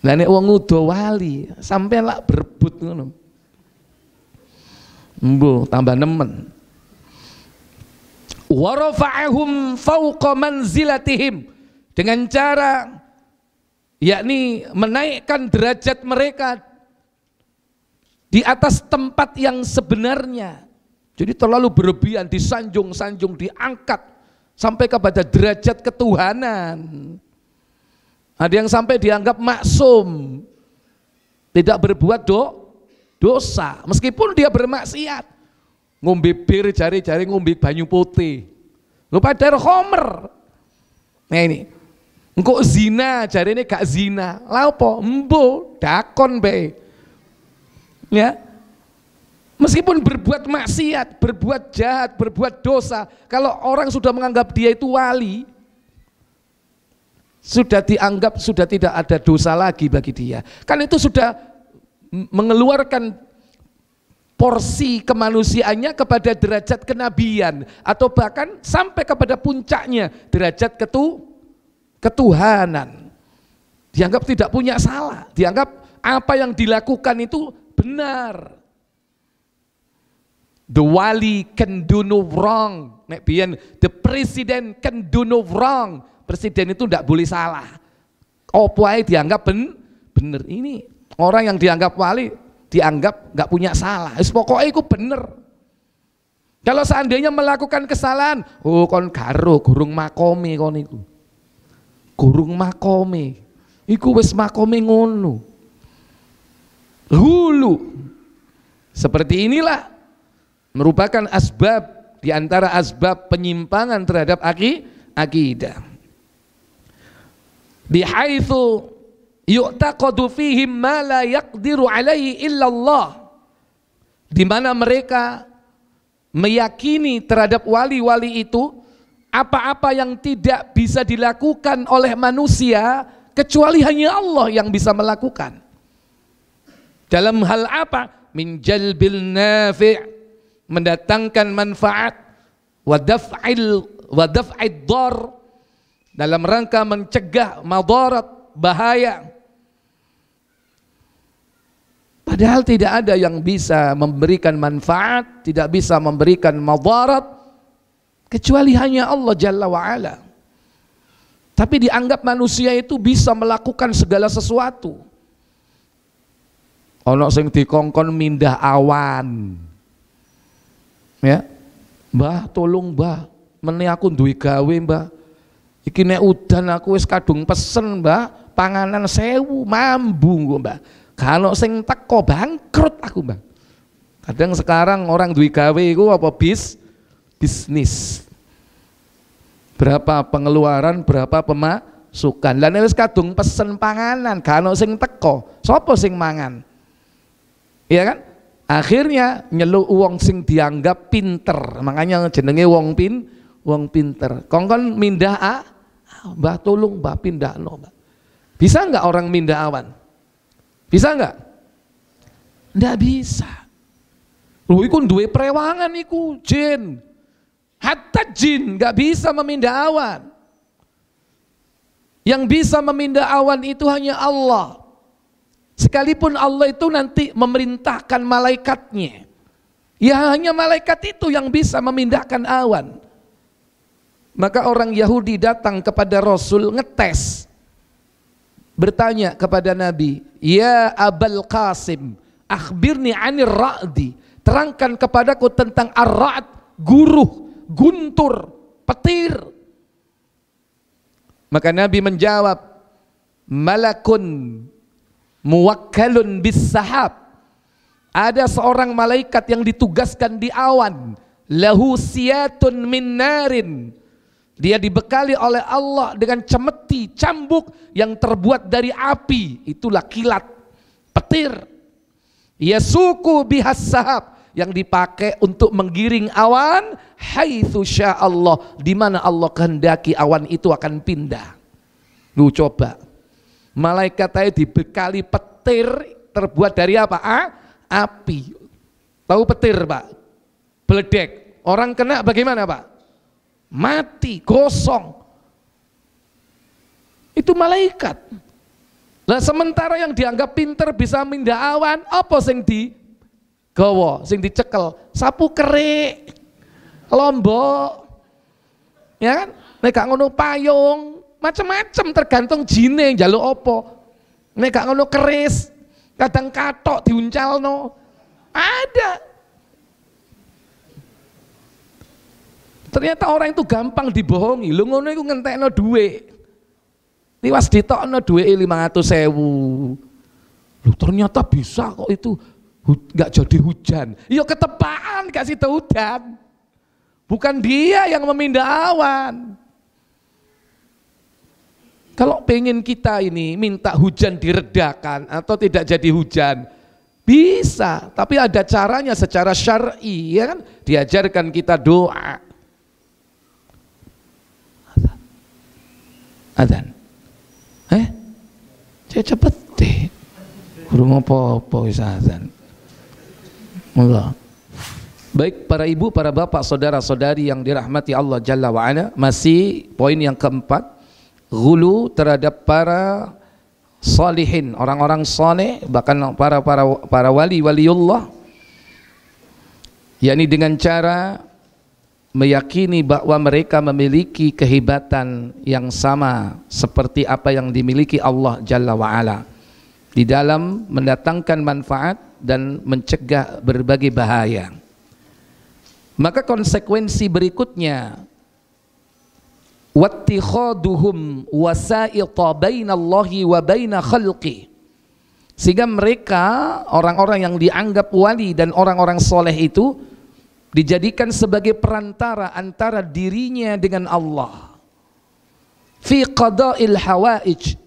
Lah nek wong udo wali, sampai lak berebut ngono. Mbo, tambah nemen. rafa'ahum fawqa manzilatihim dengan cara yakni menaikkan derajat mereka di atas tempat yang sebenarnya. Jadi terlalu berlebihan, disanjung-sanjung, diangkat sampai kepada derajat ketuhanan. Ada yang sampai dianggap maksum, tidak berbuat do, dosa, meskipun dia bermaksiat. Ngombe bir jari-jari ngombe banyu putih. Lupa dari homer. Nah ini, engkau zina, jari ini gak zina. Lapo, embo, dakon be. Ya, Meskipun berbuat maksiat, berbuat jahat, berbuat dosa, kalau orang sudah menganggap dia itu wali, sudah dianggap sudah tidak ada dosa lagi bagi dia. Kan itu sudah mengeluarkan porsi kemanusiaannya kepada derajat kenabian atau bahkan sampai kepada puncaknya derajat ketu ketuhanan. Dianggap tidak punya salah, dianggap apa yang dilakukan itu benar. The wali can do no wrong. the president can do no wrong Presiden itu tidak boleh salah. Opo dianggap ben, bener. Ini orang yang dianggap wali dianggap nggak punya salah. Wis pokoknya itu bener. Kalau seandainya melakukan kesalahan, oh kon karo gurung makome kon itu, Gurung makome. Iku wes makome ngono. Hulu. Seperti inilah merupakan asbab diantara asbab penyimpangan terhadap aki, akidah bihaitsu yu'taqadu fihim ma la yaqdiru alaihi illallah di mana mereka meyakini terhadap wali-wali itu apa-apa yang tidak bisa dilakukan oleh manusia kecuali hanya Allah yang bisa melakukan. Dalam hal apa? Min jalbil nafi' mendatangkan manfaat wa daf'il wa daf'id dar dalam rangka mencegah madarat, bahaya. Padahal tidak ada yang bisa memberikan manfaat, tidak bisa memberikan madarat kecuali hanya Allah Jalla wa'ala Tapi dianggap manusia itu bisa melakukan segala sesuatu. Ono sing dikongkon mindah awan. Ya. Mbah, tolong Mbah, meni aku gawe Mbah. Iki nek udan aku wis kadung pesen, Mbak, panganan sewu mambu nggo, Mbak. Kalau sing teko bangkrut aku, Mbak. Kadang sekarang orang duwe gawe iku apa bis bisnis. Berapa pengeluaran, berapa pemasukan. Lah nek wis kadung pesen panganan, kalau sing teko, sapa sing mangan? Iya kan? Akhirnya nyelu uang sing dianggap pinter, makanya jenenge wong pin, wong pinter. Kongkon mindah a, Mbah tolong Mbah pindah no, Mbah. Bisa nggak orang mindah awan? Bisa nggak? Nggak bisa. Lu ikut duwe perewangan iku jin. Hatta jin nggak bisa memindah awan. Yang bisa memindah awan itu hanya Allah. Sekalipun Allah itu nanti memerintahkan malaikatnya. Ya hanya malaikat itu yang bisa memindahkan awan. Maka orang Yahudi datang kepada Rasul ngetes. Bertanya kepada Nabi, "Ya Abul Qasim, akhbirni anir ra'di." Terangkan kepadaku tentang ar-ra'd, guruh, guntur, petir. Maka Nabi menjawab, "Malakun muwakkalun bis sahab." Ada seorang malaikat yang ditugaskan di awan, lahu siyatun min narin dia dibekali oleh Allah dengan cemeti, cambuk yang terbuat dari api. Itulah kilat, petir. suku bihas sahab yang dipakai untuk menggiring awan Hai haitsu Allah di mana Allah kehendaki awan itu akan pindah. Lu coba. Malaikat tadi dibekali petir terbuat dari apa? A, api. Tahu petir, Pak? Beledek. Orang kena bagaimana, Pak? mati, gosong. Itu malaikat. Nah sementara yang dianggap pinter bisa minda awan, apa sing di gawa, sing dicekel, sapu kerik, lombok, ya kan? Nek gak ngono payung, macam-macam tergantung jine jaluk apa. Nek gak ngono keris, kadang katok diuncalno. Ada Ternyata orang itu gampang dibohongi. Lu ngono iku ngentekno dhuwit. Liwas ditokno 500 e sewu. Lu ternyata bisa kok itu nggak jadi hujan. Iya ketepaan kasih tahu hujan. Bukan dia yang memindah awan. Kalau pengen kita ini minta hujan diredakan atau tidak jadi hujan, bisa, tapi ada caranya secara syar'i, ya kan? Diajarkan kita doa. Adzan. Eh? Cepet teh. Kurung apa-apa wis adzan. Allah. Baik para ibu, para bapak, saudara-saudari yang dirahmati Allah Jalla wa masih poin yang keempat, gulu terhadap para salihin, orang-orang saleh, bahkan para para para wali waliullah yakni dengan cara meyakini bahwa mereka memiliki kehebatan yang sama seperti apa yang dimiliki Allah Jalla wa'ala di dalam mendatangkan manfaat dan mencegah berbagai bahaya maka konsekuensi berikutnya wattikhaduhum wasaita bainallahi wa baina khalqi sehingga mereka orang-orang yang dianggap wali dan orang-orang soleh itu dijadikan sebagai perantara antara dirinya dengan Allah fi qada'il hawaij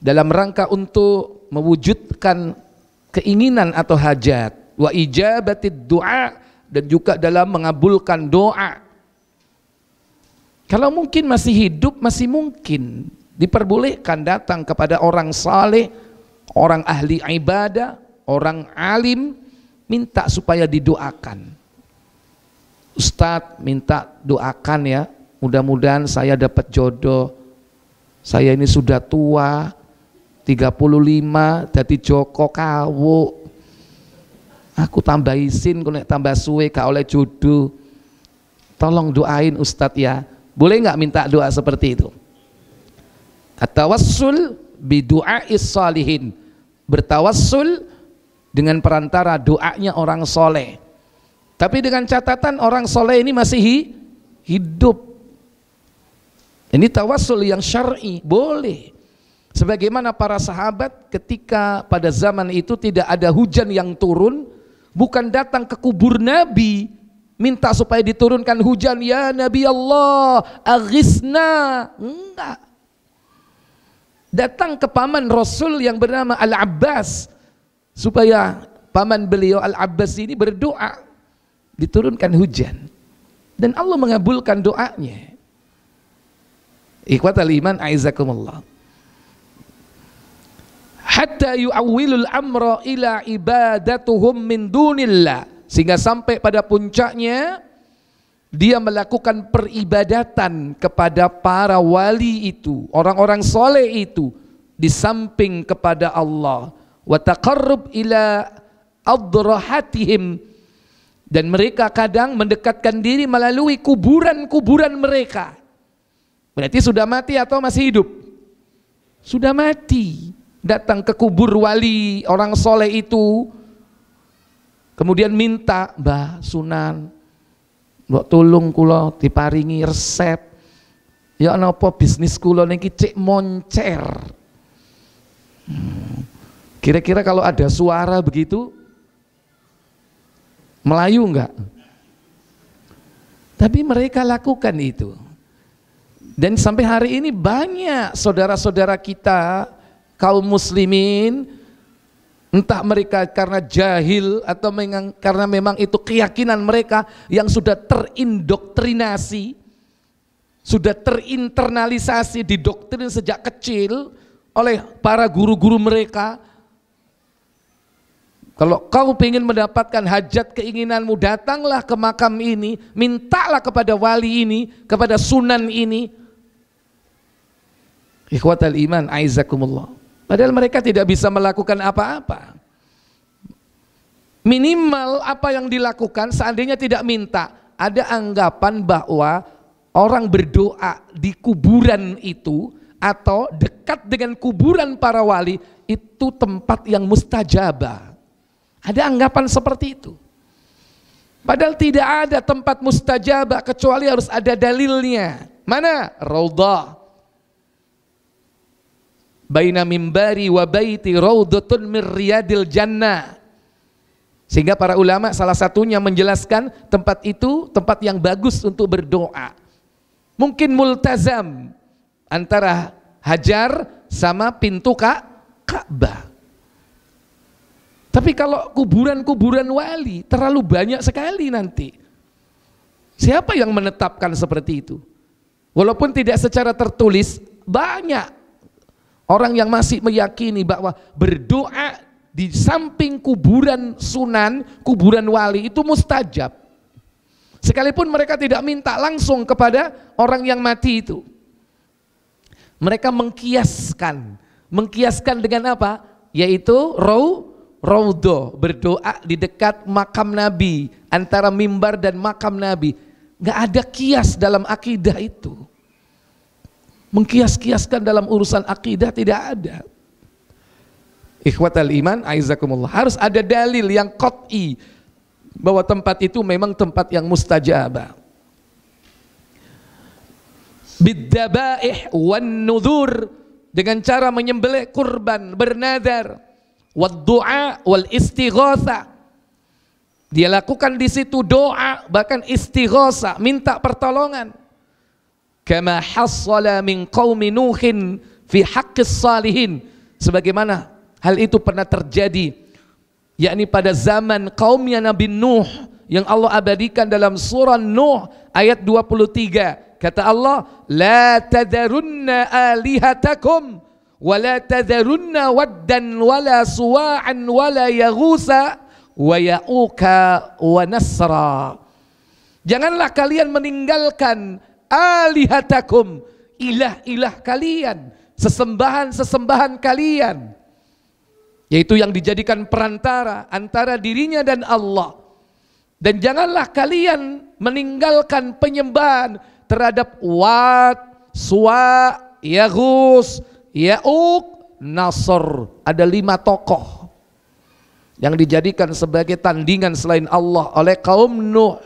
dalam rangka untuk mewujudkan keinginan atau hajat wa ijabatid du'a dan juga dalam mengabulkan doa kalau mungkin masih hidup masih mungkin diperbolehkan datang kepada orang saleh orang ahli ibadah orang alim minta supaya didoakan Ustadz minta doakan ya, mudah-mudahan saya dapat jodoh. Saya ini sudah tua, 35, jadi Joko Kawo. Aku tambah izin, aku tambah suwe, gak oleh jodoh. Tolong doain Ustadz ya. Boleh nggak minta doa seperti itu? Atawassul bidu'ais salihin. Bertawassul dengan perantara doanya orang soleh. Tapi dengan catatan orang soleh ini masih hidup. Ini tawasul yang syar'i, boleh. Sebagaimana para sahabat ketika pada zaman itu tidak ada hujan yang turun, bukan datang ke kubur Nabi minta supaya diturunkan hujan ya Nabi Allah, aghisna. Enggak. Datang ke paman Rasul yang bernama Al-Abbas supaya paman beliau Al-Abbas ini berdoa diturunkan hujan dan Allah mengabulkan doanya ikhwatal iman aizakumullah hatta yu'awwilul amra ila ibadatuhum min dunillah sehingga sampai pada puncaknya dia melakukan peribadatan kepada para wali itu orang-orang soleh itu di samping kepada Allah wa taqarrub ila adrahatihim dan mereka kadang mendekatkan diri melalui kuburan-kuburan mereka. Berarti sudah mati atau masih hidup? Sudah mati. Datang ke kubur wali, orang soleh itu. Kemudian minta, Mbah Sunan, Mbak tolong kula diparingi resep. Ya apa bisnis kula ini cek moncer. Hmm. Kira-kira kalau ada suara begitu, Melayu enggak? Tapi mereka lakukan itu. Dan sampai hari ini banyak saudara-saudara kita kaum muslimin entah mereka karena jahil atau memang, karena memang itu keyakinan mereka yang sudah terindoktrinasi sudah terinternalisasi didoktrin sejak kecil oleh para guru-guru mereka kalau kau ingin mendapatkan hajat keinginanmu, datanglah ke makam ini, mintalah kepada wali ini, kepada sunan ini. Ikhwat al iman, aizakumullah. Padahal mereka tidak bisa melakukan apa-apa. Minimal apa yang dilakukan seandainya tidak minta. Ada anggapan bahwa orang berdoa di kuburan itu atau dekat dengan kuburan para wali itu tempat yang mustajabah ada anggapan seperti itu. Padahal tidak ada tempat mustajabah kecuali harus ada dalilnya. Mana? Raudah. Baina mimbari wa baiti raudatun min riyadil jannah. Sehingga para ulama salah satunya menjelaskan tempat itu tempat yang bagus untuk berdoa. Mungkin multazam antara hajar sama pintu Ka'bah. Tapi kalau kuburan-kuburan wali terlalu banyak sekali nanti. Siapa yang menetapkan seperti itu? Walaupun tidak secara tertulis, banyak orang yang masih meyakini bahwa berdoa di samping kuburan sunan, kuburan wali itu mustajab. Sekalipun mereka tidak minta langsung kepada orang yang mati itu. Mereka mengkiaskan, mengkiaskan dengan apa? Yaitu roh Raudho berdoa di dekat makam Nabi antara mimbar dan makam Nabi nggak ada kias dalam akidah itu mengkias-kiaskan dalam urusan akidah tidak ada al iman aizakumullah harus ada dalil yang koti bahwa tempat itu memang tempat yang mustajabah bidabaih wan nudhur dengan cara menyembelih kurban bernadar wad du'a wal istighosa Dia lakukan di situ doa bahkan istighosa minta pertolongan. Kama hassala min qaumi Nuhin fi haqqis salihin. Sebagaimana hal itu pernah terjadi yakni pada zaman kaumnya Nabi Nuh yang Allah abadikan dalam surah Nuh ayat 23. Kata Allah, "La tadarunna alihatakum" ولا تذرن ودا ولا سواعا ولا يغوس wa ya'uka Janganlah kalian meninggalkan alihatakum ilah-ilah kalian, sesembahan-sesembahan kalian. Yaitu yang dijadikan perantara antara dirinya dan Allah. Dan janganlah kalian meninggalkan penyembahan terhadap wat, suwa, yaghus, Ya'uq Nasr. Ada lima tokoh yang dijadikan sebagai tandingan selain Allah oleh kaum Nuh.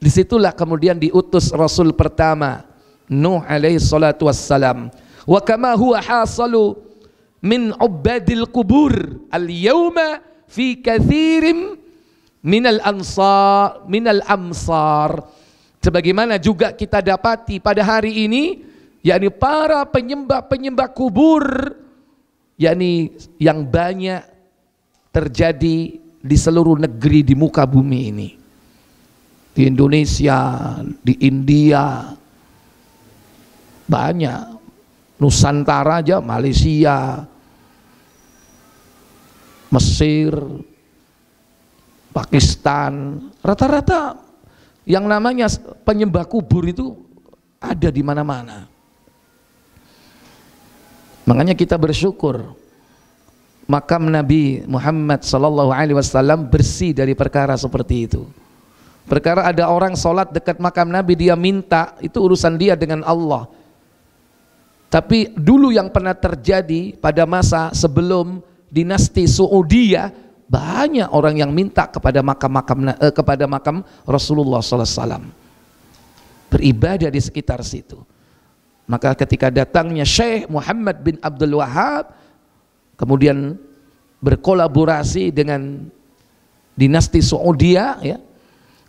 Disitulah kemudian diutus Rasul pertama Nuh alaihi salatu wassalam. Wa kama huwa hasalu min ubadil kubur al-yawma fi kathirim minal ansar minal amsar sebagaimana juga kita dapati pada hari ini yakni para penyembah-penyembah kubur yakni yang banyak terjadi di seluruh negeri di muka bumi ini di Indonesia, di India banyak Nusantara aja Malaysia Mesir Pakistan rata-rata yang namanya penyembah kubur itu ada di mana-mana. Makanya kita bersyukur makam Nabi Muhammad sallallahu alaihi wasallam bersih dari perkara seperti itu. Perkara ada orang sholat dekat makam Nabi dia minta itu urusan dia dengan Allah. Tapi dulu yang pernah terjadi pada masa sebelum dinasti Saudiyah banyak orang yang minta kepada makam-makam eh, kepada makam Rasulullah sallallahu alaihi wasallam. Beribadah di sekitar situ. Maka ketika datangnya Syekh Muhammad bin Abdul Wahab kemudian berkolaborasi dengan dinasti Saudia ya.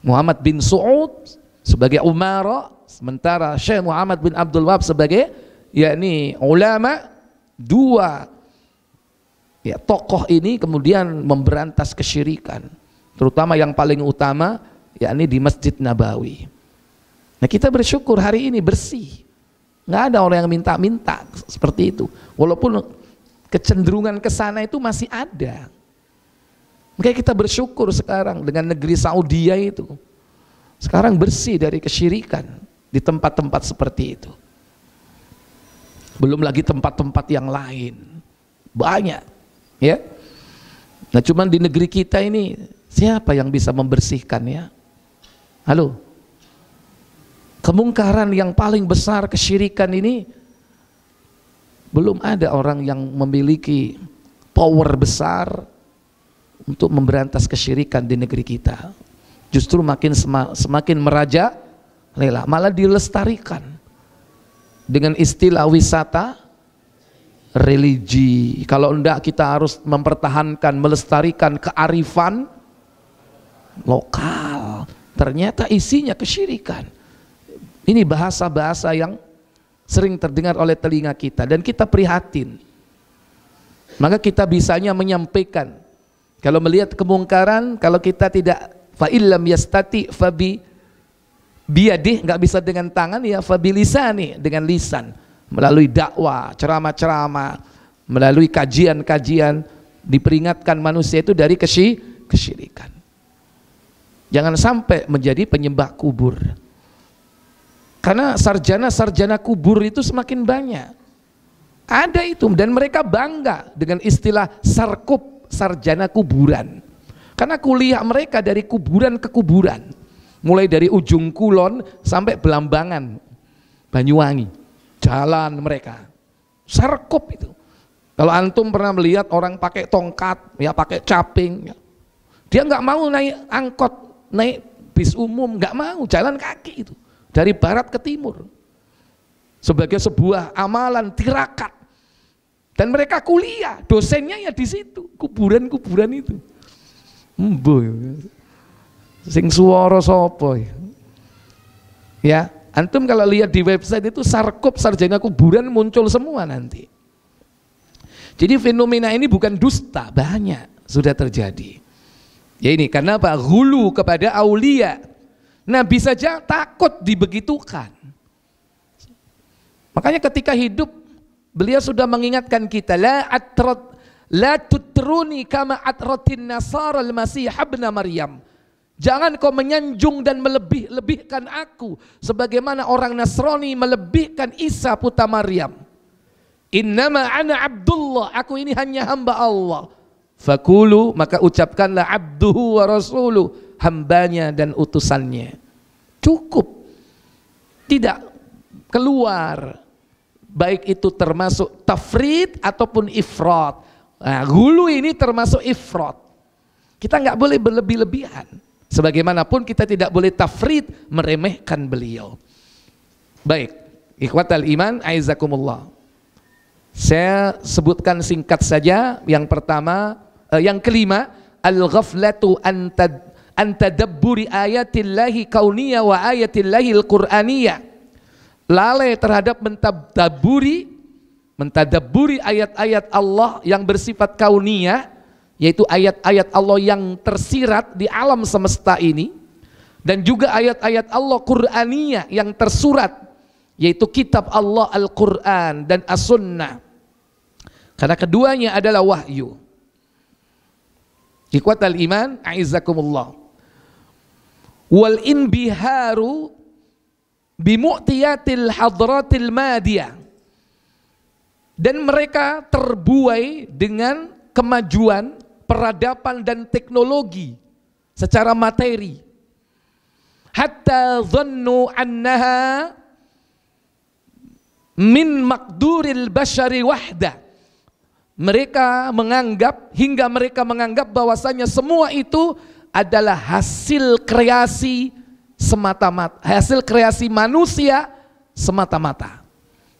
Muhammad bin Saud sebagai umara sementara Syekh Muhammad bin Abdul Wahab sebagai yakni ulama dua ya tokoh ini kemudian memberantas kesyirikan terutama yang paling utama yakni di Masjid Nabawi. Nah, kita bersyukur hari ini bersih Nggak ada orang yang minta-minta seperti itu. Walaupun kecenderungan ke sana itu masih ada. Makanya kita bersyukur sekarang dengan negeri Saudi itu. Sekarang bersih dari kesyirikan di tempat-tempat seperti itu. Belum lagi tempat-tempat yang lain. Banyak, ya. Nah, cuman di negeri kita ini siapa yang bisa membersihkannya Halo, kemungkaran yang paling besar kesyirikan ini belum ada orang yang memiliki power besar untuk memberantas kesyirikan di negeri kita. Justru makin semakin meraja lela, malah dilestarikan dengan istilah wisata religi. Kalau enggak kita harus mempertahankan, melestarikan kearifan lokal. Ternyata isinya kesyirikan. Ini bahasa-bahasa yang sering terdengar oleh telinga kita dan kita prihatin. Maka kita bisanya menyampaikan. Kalau melihat kemungkaran, kalau kita tidak fa'illam yastati fabi biadih, nggak bisa dengan tangan ya nih dengan lisan. Melalui dakwah, ceramah-ceramah, melalui kajian-kajian, diperingatkan manusia itu dari kesyirikan. Jangan sampai menjadi penyembah kubur. Karena sarjana-sarjana kubur itu semakin banyak. Ada itu dan mereka bangga dengan istilah sarkup sarjana kuburan. Karena kuliah mereka dari kuburan ke kuburan. Mulai dari ujung kulon sampai Belambangan, Banyuwangi. Jalan mereka. Sarkup itu. Kalau antum pernah melihat orang pakai tongkat, ya pakai caping, ya. dia nggak mau naik angkot, naik bis umum, nggak mau jalan kaki itu dari barat ke timur sebagai sebuah amalan tirakat dan mereka kuliah dosennya ya di situ kuburan-kuburan itu mboy ya. sing suara sopo ya? ya antum kalau lihat di website itu sarkop sarjana kuburan muncul semua nanti jadi fenomena ini bukan dusta banyak sudah terjadi ya ini karena apa hulu kepada aulia Nah bisa saja takut dibegitukan. Makanya ketika hidup beliau sudah mengingatkan kita la atrat la tutruni kama atratin nasara al-masih maryam. Jangan kau menyanjung dan melebih-lebihkan aku sebagaimana orang Nasrani melebihkan Isa putra Maryam. Innama ana Abdullah, aku ini hanya hamba Allah. Fakulu maka ucapkanlah abduhu wa rasuluh hambanya dan utusannya. Cukup. Tidak keluar. Baik itu termasuk tafrid ataupun ifrat. Nah, gulu ini termasuk ifrat. Kita nggak boleh berlebih-lebihan. Sebagaimanapun kita tidak boleh tafrid meremehkan beliau. Baik, ikhwatal iman, aizakumullah. Saya sebutkan singkat saja yang pertama, eh, yang kelima, al-ghaflatu anta Antadaburi ayatillahi kauniyah wa ayatillahi al-Qur'aniyah. Lalai terhadap mentadaburi mentadaburi ayat-ayat Allah yang bersifat kauniyah yaitu ayat-ayat Allah yang tersirat di alam semesta ini dan juga ayat-ayat Allah Qur'aniyah yang tersurat yaitu kitab Allah Al-Qur'an dan As-Sunnah. Karena keduanya adalah wahyu. al iman, aizakumullah wal inbiharu bimu'tiyatil hadratil madiyah dan mereka terbuai dengan kemajuan, peradaban dan teknologi secara materi. Hatta dhannu annaha min maqduril bashari wahda. Mereka menganggap hingga mereka menganggap bahwasanya semua itu adalah hasil kreasi semata-mata, hasil kreasi manusia semata-mata.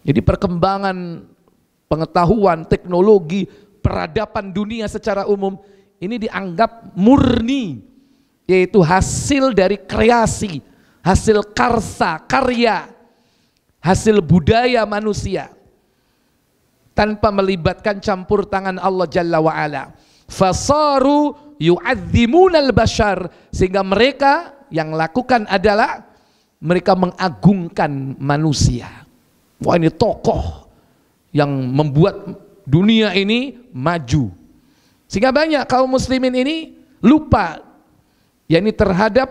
Jadi perkembangan pengetahuan, teknologi, peradaban dunia secara umum ini dianggap murni yaitu hasil dari kreasi, hasil karsa, karya, hasil budaya manusia tanpa melibatkan campur tangan Allah Jalla wa'ala. Fasaru yu'adzimunal bashar sehingga mereka yang lakukan adalah mereka mengagungkan manusia. Wah ini tokoh yang membuat dunia ini maju. Sehingga banyak kaum muslimin ini lupa yakni terhadap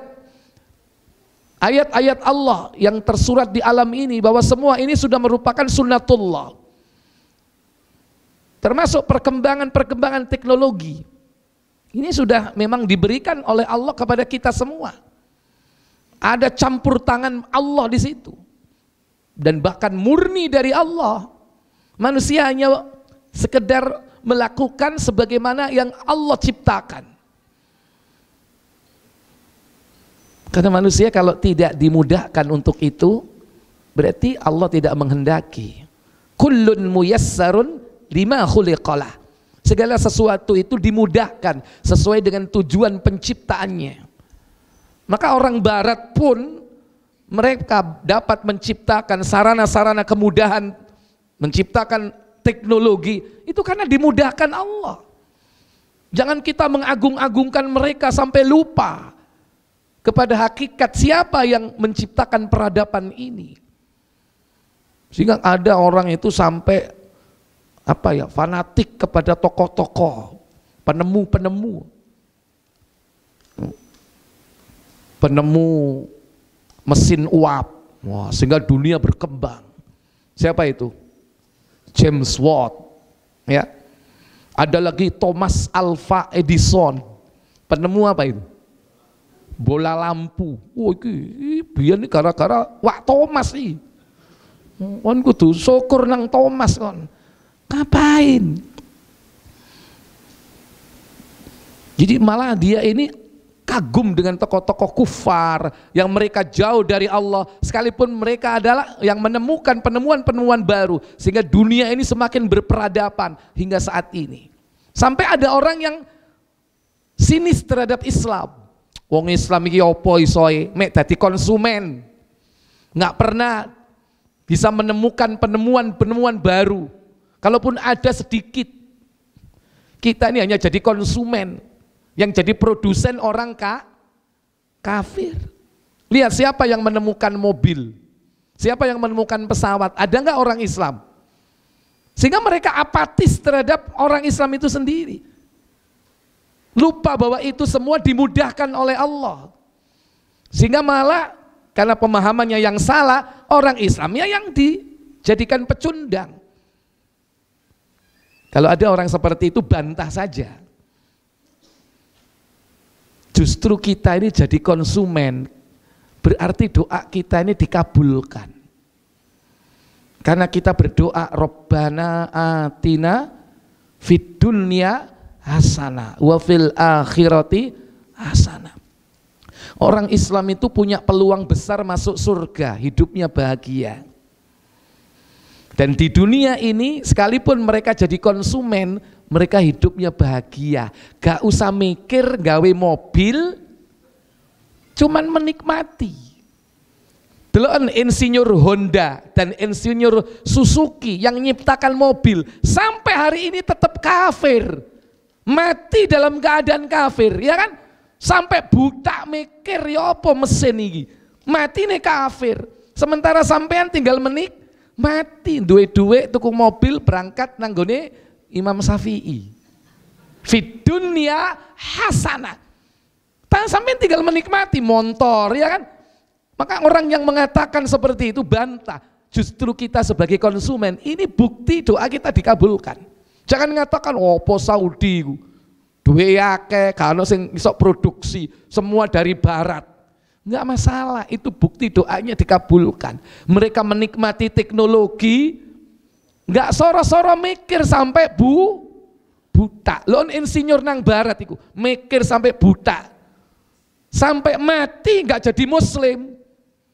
ayat-ayat Allah yang tersurat di alam ini bahwa semua ini sudah merupakan sunnatullah. Termasuk perkembangan-perkembangan teknologi. Ini sudah memang diberikan oleh Allah kepada kita semua. Ada campur tangan Allah di situ. Dan bahkan murni dari Allah. Manusia hanya sekedar melakukan sebagaimana yang Allah ciptakan. Karena manusia kalau tidak dimudahkan untuk itu, berarti Allah tidak menghendaki. Kullun muyassarun lima khuliqalah Segala sesuatu itu dimudahkan sesuai dengan tujuan penciptaannya. Maka orang barat pun mereka dapat menciptakan sarana-sarana kemudahan, menciptakan teknologi, itu karena dimudahkan Allah. Jangan kita mengagung-agungkan mereka sampai lupa kepada hakikat siapa yang menciptakan peradaban ini. Sehingga ada orang itu sampai apa ya fanatik kepada tokoh-tokoh, penemu-penemu. Penemu mesin uap. Wah, sehingga dunia berkembang. Siapa itu? James Watt. Ya. Ada lagi Thomas Alva Edison. Penemu apa itu? Bola lampu. Wah, iki ini gara-gara wah Thomas sih gue tuh syukur nang Thomas on Ngapain? Jadi malah dia ini kagum dengan tokoh-tokoh kufar yang mereka jauh dari Allah sekalipun mereka adalah yang menemukan penemuan-penemuan baru sehingga dunia ini semakin berperadaban hingga saat ini sampai ada orang yang sinis terhadap Islam wong Islam iki opo isoe mek dadi konsumen nggak pernah bisa menemukan penemuan-penemuan baru Kalaupun ada sedikit, kita ini hanya jadi konsumen, yang jadi produsen orang ka, kafir. Lihat siapa yang menemukan mobil, siapa yang menemukan pesawat, ada nggak orang Islam? Sehingga mereka apatis terhadap orang Islam itu sendiri. Lupa bahwa itu semua dimudahkan oleh Allah. Sehingga malah karena pemahamannya yang salah, orang Islamnya yang dijadikan pecundang. Kalau ada orang seperti itu bantah saja. Justru kita ini jadi konsumen, berarti doa kita ini dikabulkan. Karena kita berdoa Rabbana atina fid dunya hasana wa fil akhirati hasana. Orang Islam itu punya peluang besar masuk surga, hidupnya bahagia. Dan di dunia ini sekalipun mereka jadi konsumen, mereka hidupnya bahagia. Gak usah mikir gawe mobil, cuman menikmati. Deloken insinyur Honda dan insinyur Suzuki yang nyiptakan mobil sampai hari ini tetap kafir. Mati dalam keadaan kafir, ya kan? Sampai buta mikir ya apa mesin ini. Mati nih kafir. Sementara sampean tinggal menik mati duwe-duwe tuku mobil berangkat nanggone Imam Syafi'i fit dunia hasanah Tangan sampai tinggal menikmati motor ya kan maka orang yang mengatakan seperti itu bantah justru kita sebagai konsumen ini bukti doa kita dikabulkan jangan mengatakan oh Saudi duwe yake kalau sing isok produksi semua dari barat Enggak masalah, itu bukti doanya dikabulkan. Mereka menikmati teknologi, enggak soro-soro mikir sampai bu buta. Loh insinyur nang barat itu, mikir sampai buta. Sampai mati enggak jadi muslim.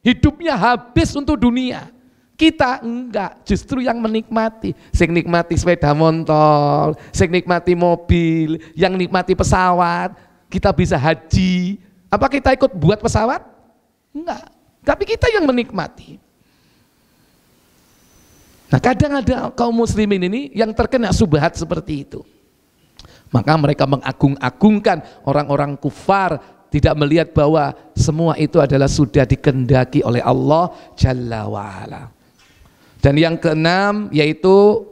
Hidupnya habis untuk dunia. Kita enggak, justru yang menikmati. Sing nikmati sepeda motor, sing nikmati mobil, yang nikmati pesawat, kita bisa haji, apa kita ikut buat pesawat? Enggak. Tapi kita yang menikmati. Nah kadang ada kaum muslimin ini yang terkena subhat seperti itu. Maka mereka mengagung-agungkan orang-orang kufar tidak melihat bahwa semua itu adalah sudah dikendaki oleh Allah Jalla wa'ala. Dan yang keenam yaitu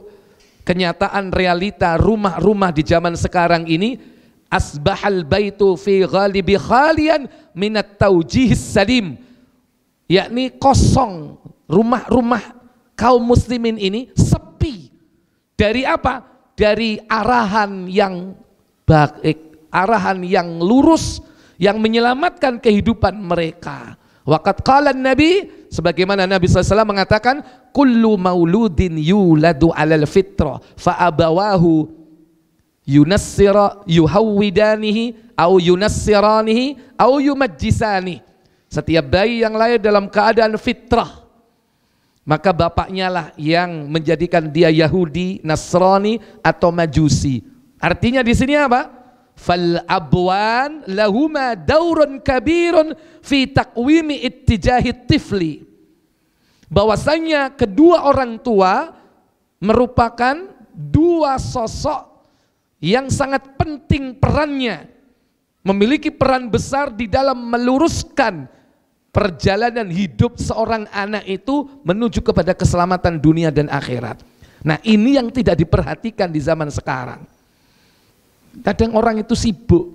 kenyataan realita rumah-rumah di zaman sekarang ini asbahal baitu fi ghalibi khalian minat taujihis salim yakni kosong rumah-rumah kaum muslimin ini sepi dari apa? dari arahan yang baik, arahan yang lurus yang menyelamatkan kehidupan mereka. Wakat kalan Nabi, sebagaimana Nabi SAW mengatakan, kullu mauludin yuladu alal fitrah, fa'abawahu yunassira yuhawwidanihi au yunassiranihi au yumajjisani. Setiap bayi yang lahir dalam keadaan fitrah maka bapaknya lah yang menjadikan dia Yahudi, Nasrani atau Majusi. Artinya di sini apa? Fal abwan lahuma daurun kabirun fi takwimi ittijahi tifli. Bahwasanya kedua orang tua merupakan dua sosok yang sangat penting perannya, memiliki peran besar di dalam meluruskan perjalanan hidup seorang anak itu menuju kepada keselamatan dunia dan akhirat. Nah ini yang tidak diperhatikan di zaman sekarang. Kadang orang itu sibuk,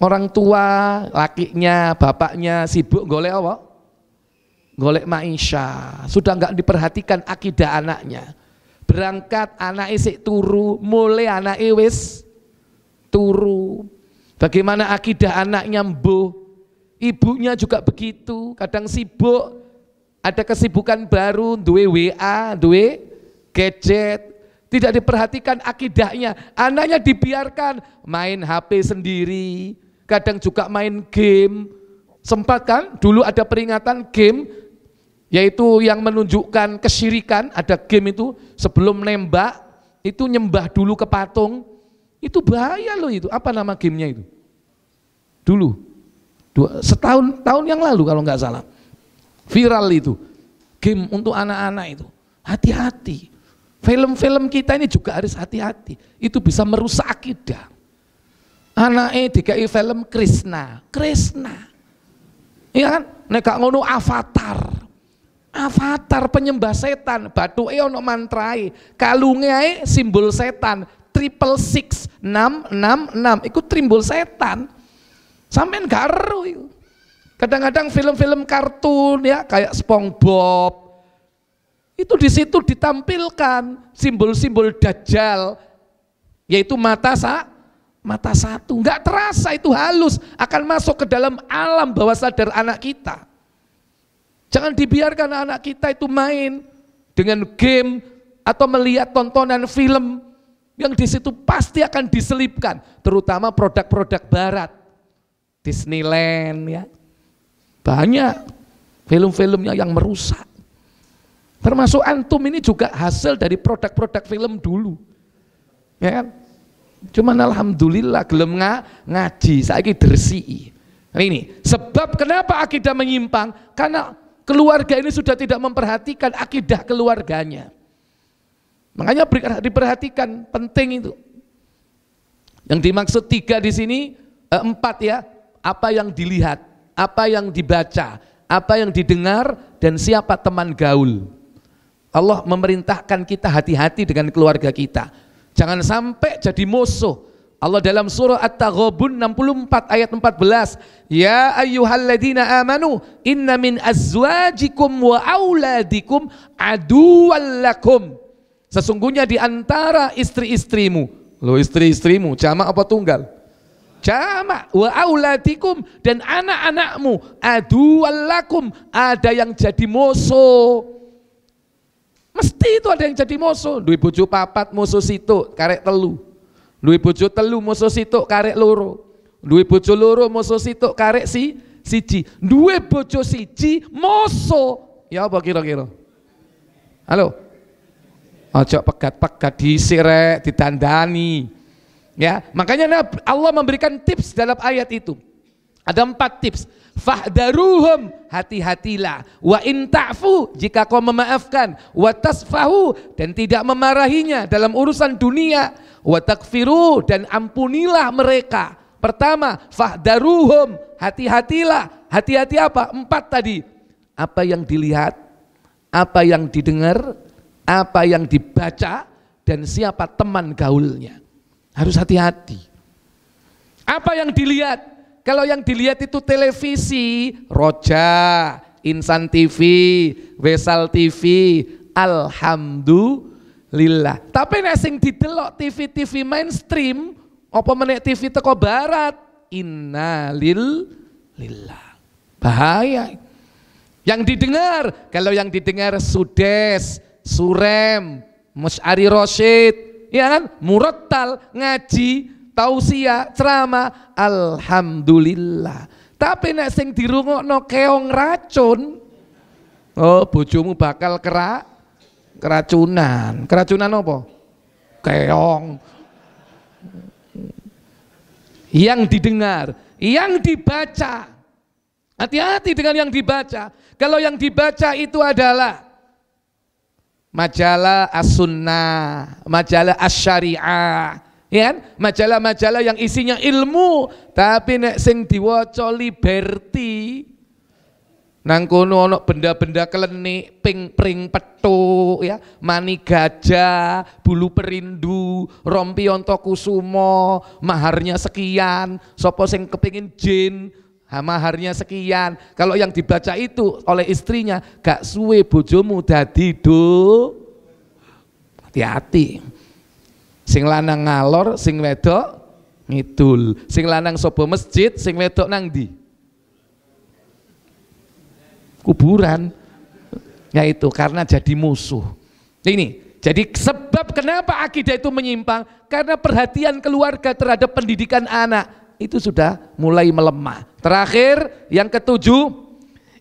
orang tua, lakinya, bapaknya sibuk golek apa? Golek maisha, sudah nggak diperhatikan akidah anaknya berangkat anak isik turu mulai anak iwis turu bagaimana akidah anaknya mbo ibunya juga begitu kadang sibuk ada kesibukan baru duwe WA duwe gadget tidak diperhatikan akidahnya anaknya dibiarkan main HP sendiri kadang juga main game sempat kan dulu ada peringatan game yaitu yang menunjukkan kesyirikan, ada game itu sebelum nembak itu nyembah dulu ke patung, itu bahaya loh itu. Apa nama gamenya itu? Dulu, dua, setahun tahun yang lalu kalau nggak salah, viral itu game untuk anak-anak itu. Hati-hati, film-film kita ini juga harus hati-hati. Itu bisa merusak akidah. Anaknya DKI film Krishna, Krishna. Iya kan? Nekak ngono avatar Avatar penyembah setan, batu e ono mantrai, kalungnya simbol setan, triple six, enam, enam, enam, ikut trimbol setan. sampai garu Kadang-kadang film-film kartun ya kayak SpongeBob, itu di situ ditampilkan simbol-simbol dajjal, yaitu mata sa, mata satu. Nggak terasa itu halus akan masuk ke dalam alam bawah sadar anak kita. Jangan dibiarkan anak kita itu main dengan game atau melihat tontonan film yang di situ pasti akan diselipkan, terutama produk-produk barat. Disneyland ya. Banyak film-filmnya yang merusak. Termasuk antum ini juga hasil dari produk-produk film dulu. Ya kan? Cuman alhamdulillah gelem ngaji, ngaji, saiki dresi. Ini sebab kenapa akidah menyimpang? Karena keluarga ini sudah tidak memperhatikan akidah keluarganya. Makanya diperhatikan penting itu. Yang dimaksud tiga di sini eh, empat ya, apa yang dilihat, apa yang dibaca, apa yang didengar dan siapa teman gaul. Allah memerintahkan kita hati-hati dengan keluarga kita. Jangan sampai jadi musuh, Allah dalam surah At-Taghabun 64 ayat 14, "Ya ayyuhalladzina amanu, inna min azwajikum wa auladikum aduwwal lakum." Sesungguhnya di antara istri-istrimu, lo istri-istrimu, jamak apa tunggal? Jamak wa auladikum dan anak-anakmu aduwwal lakum, ada yang jadi musuh. Mesti itu ada yang jadi musuh, Dwi bucu papat musuh situ, karek telu. Duwe bojo telu musuh sitok karek loro. Duwe bojo loro musuh sitok karek si siji. Duwe bojo siji musuh. Ya apa kira-kira? Halo. Ojo pegat-pegat disirek, ditandani. Ya, makanya Allah memberikan tips dalam ayat itu. Ada empat tips. Fahdaruhum, hati-hatilah. Wa inta'fu, jika kau memaafkan. watasfahu dan tidak memarahinya dalam urusan dunia. Watakfiru dan ampunilah mereka. Pertama, fahdaruhum, hati-hatilah. Hati-hati apa? Empat tadi. Apa yang dilihat, apa yang didengar, apa yang dibaca, dan siapa teman gaulnya. Harus hati-hati. Apa yang dilihat? Kalau yang dilihat itu televisi, Roja, Insan TV, Wesal TV, Alhamdulillah lillah. Tapi nek sing didelok TV-TV mainstream apa menek TV teko barat inna lil lillah. Bahaya. Yang didengar, kalau yang didengar Sudes, Surem, Musyari Rosid, ya kan? Murattal, ngaji, tausiah, ceramah, alhamdulillah. Tapi nek sing dirungokno keong racun, oh bojomu bakal kerak keracunan keracunan apa keong yang didengar yang dibaca hati-hati dengan yang dibaca kalau yang dibaca itu adalah majalah as-sunnah majalah as-syariah ya kan? majalah-majalah yang isinya ilmu tapi nek sing diwaca liberty Nang kono ono benda-benda kelenik, ping pring petuk ya, mani gajah, bulu perindu, rompi onto kusumo, maharnya sekian, sopo sing kepingin jin, ha, maharnya sekian. Kalau yang dibaca itu oleh istrinya, gak suwe bojomu dadi do. Hati-hati. Sing lanang ngalor, sing wedok ngidul. Sing lanang sopo masjid, sing wedok nang di kuburan. Ya itu karena jadi musuh. Ini, jadi sebab kenapa akidah itu menyimpang? Karena perhatian keluarga terhadap pendidikan anak itu sudah mulai melemah. Terakhir, yang ketujuh,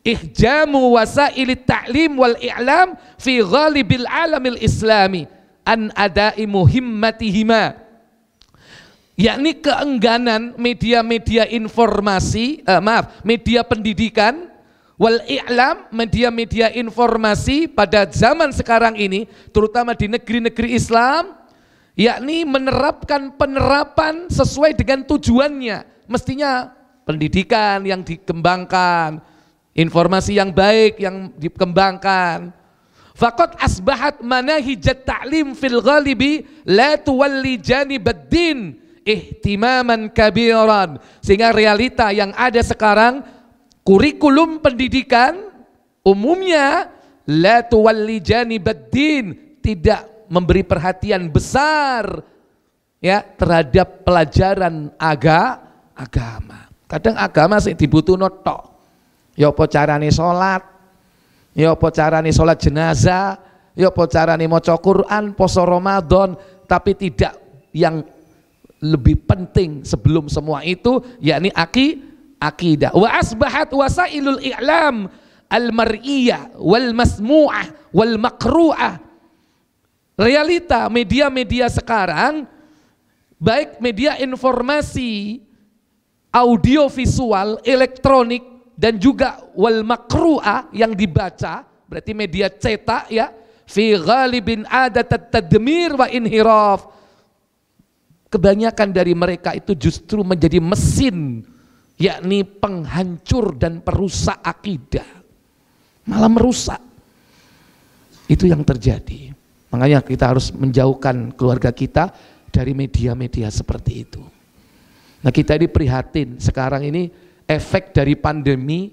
ihjamu wasailit ta'lim wal i'lam fi ghalibil alamil islami an adai muhimmatihima yakni keengganan media-media informasi eh, maaf media pendidikan Wal i'lam, media-media informasi pada zaman sekarang ini, terutama di negeri-negeri Islam, yakni menerapkan penerapan sesuai dengan tujuannya. Mestinya pendidikan yang dikembangkan, informasi yang baik yang dikembangkan. Fakot asbahat mana hijat ta'lim fil ghalibi la tuwalli janibaddin ihtimaman kabiran. Sehingga realita yang ada sekarang Kurikulum pendidikan umumnya la tuwalli janibaddin tidak memberi perhatian besar ya terhadap pelajaran aga, agama. Kadang agama sih dibutuh notok. Ya apa carane salat? Ya apa carane salat jenazah? Ya apa carane maca Quran, poso Ramadan, tapi tidak yang lebih penting sebelum semua itu yakni aki akidah. Wa asbahat wasailul i'lam al-mar'iyah wal masmu'ah wal makru'ah. Realita media-media sekarang baik media informasi audio visual, elektronik dan juga wal makru'ah yang dibaca, berarti media cetak ya, fi ghalibin adat tadmir wa inhiraf. Kebanyakan dari mereka itu justru menjadi mesin yakni penghancur dan perusak akidah. Malah merusak. Itu yang terjadi. Makanya kita harus menjauhkan keluarga kita dari media-media seperti itu. Nah kita ini prihatin sekarang ini efek dari pandemi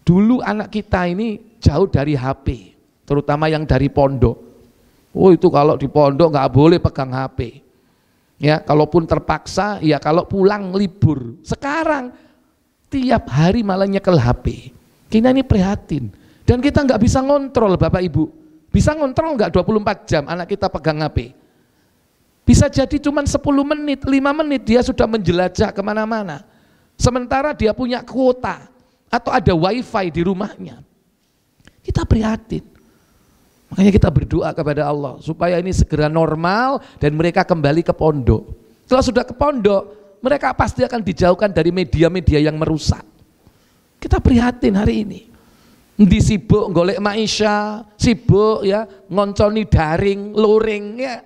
dulu anak kita ini jauh dari HP terutama yang dari pondok oh itu kalau di pondok nggak boleh pegang HP Ya, kalaupun terpaksa, ya kalau pulang libur. Sekarang tiap hari malah nyekel HP. Kita ini prihatin. Dan kita nggak bisa ngontrol Bapak Ibu. Bisa ngontrol nggak 24 jam anak kita pegang HP? Bisa jadi cuma 10 menit, 5 menit dia sudah menjelajah kemana-mana. Sementara dia punya kuota atau ada wifi di rumahnya. Kita prihatin. Makanya kita berdoa kepada Allah supaya ini segera normal dan mereka kembali ke pondok. Setelah sudah ke pondok, mereka pasti akan dijauhkan dari media-media yang merusak. Kita prihatin hari ini. Di sibuk golek maisha, sibuk ya ngonconi daring, luring ya.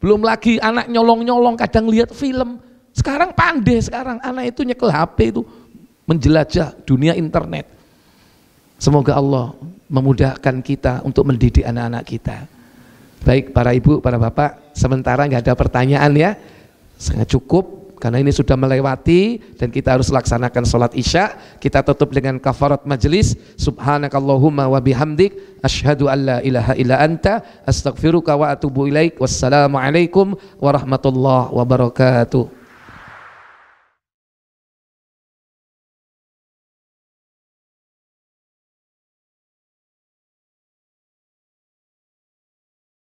Belum lagi anak nyolong-nyolong kadang lihat film. Sekarang pandai sekarang anak itu nyekel HP itu menjelajah dunia internet. Semoga Allah memudahkan kita untuk mendidik anak-anak kita. Baik para ibu, para bapak, sementara nggak ada pertanyaan ya, sangat cukup karena ini sudah melewati dan kita harus laksanakan sholat isya. Kita tutup dengan kafarat majelis. Subhanakallahumma wa bihamdik. Ashadu an la ilaha illa anta. Astagfiruka wa atubu ilaik. Wassalamualaikum warahmatullahi wabarakatuh.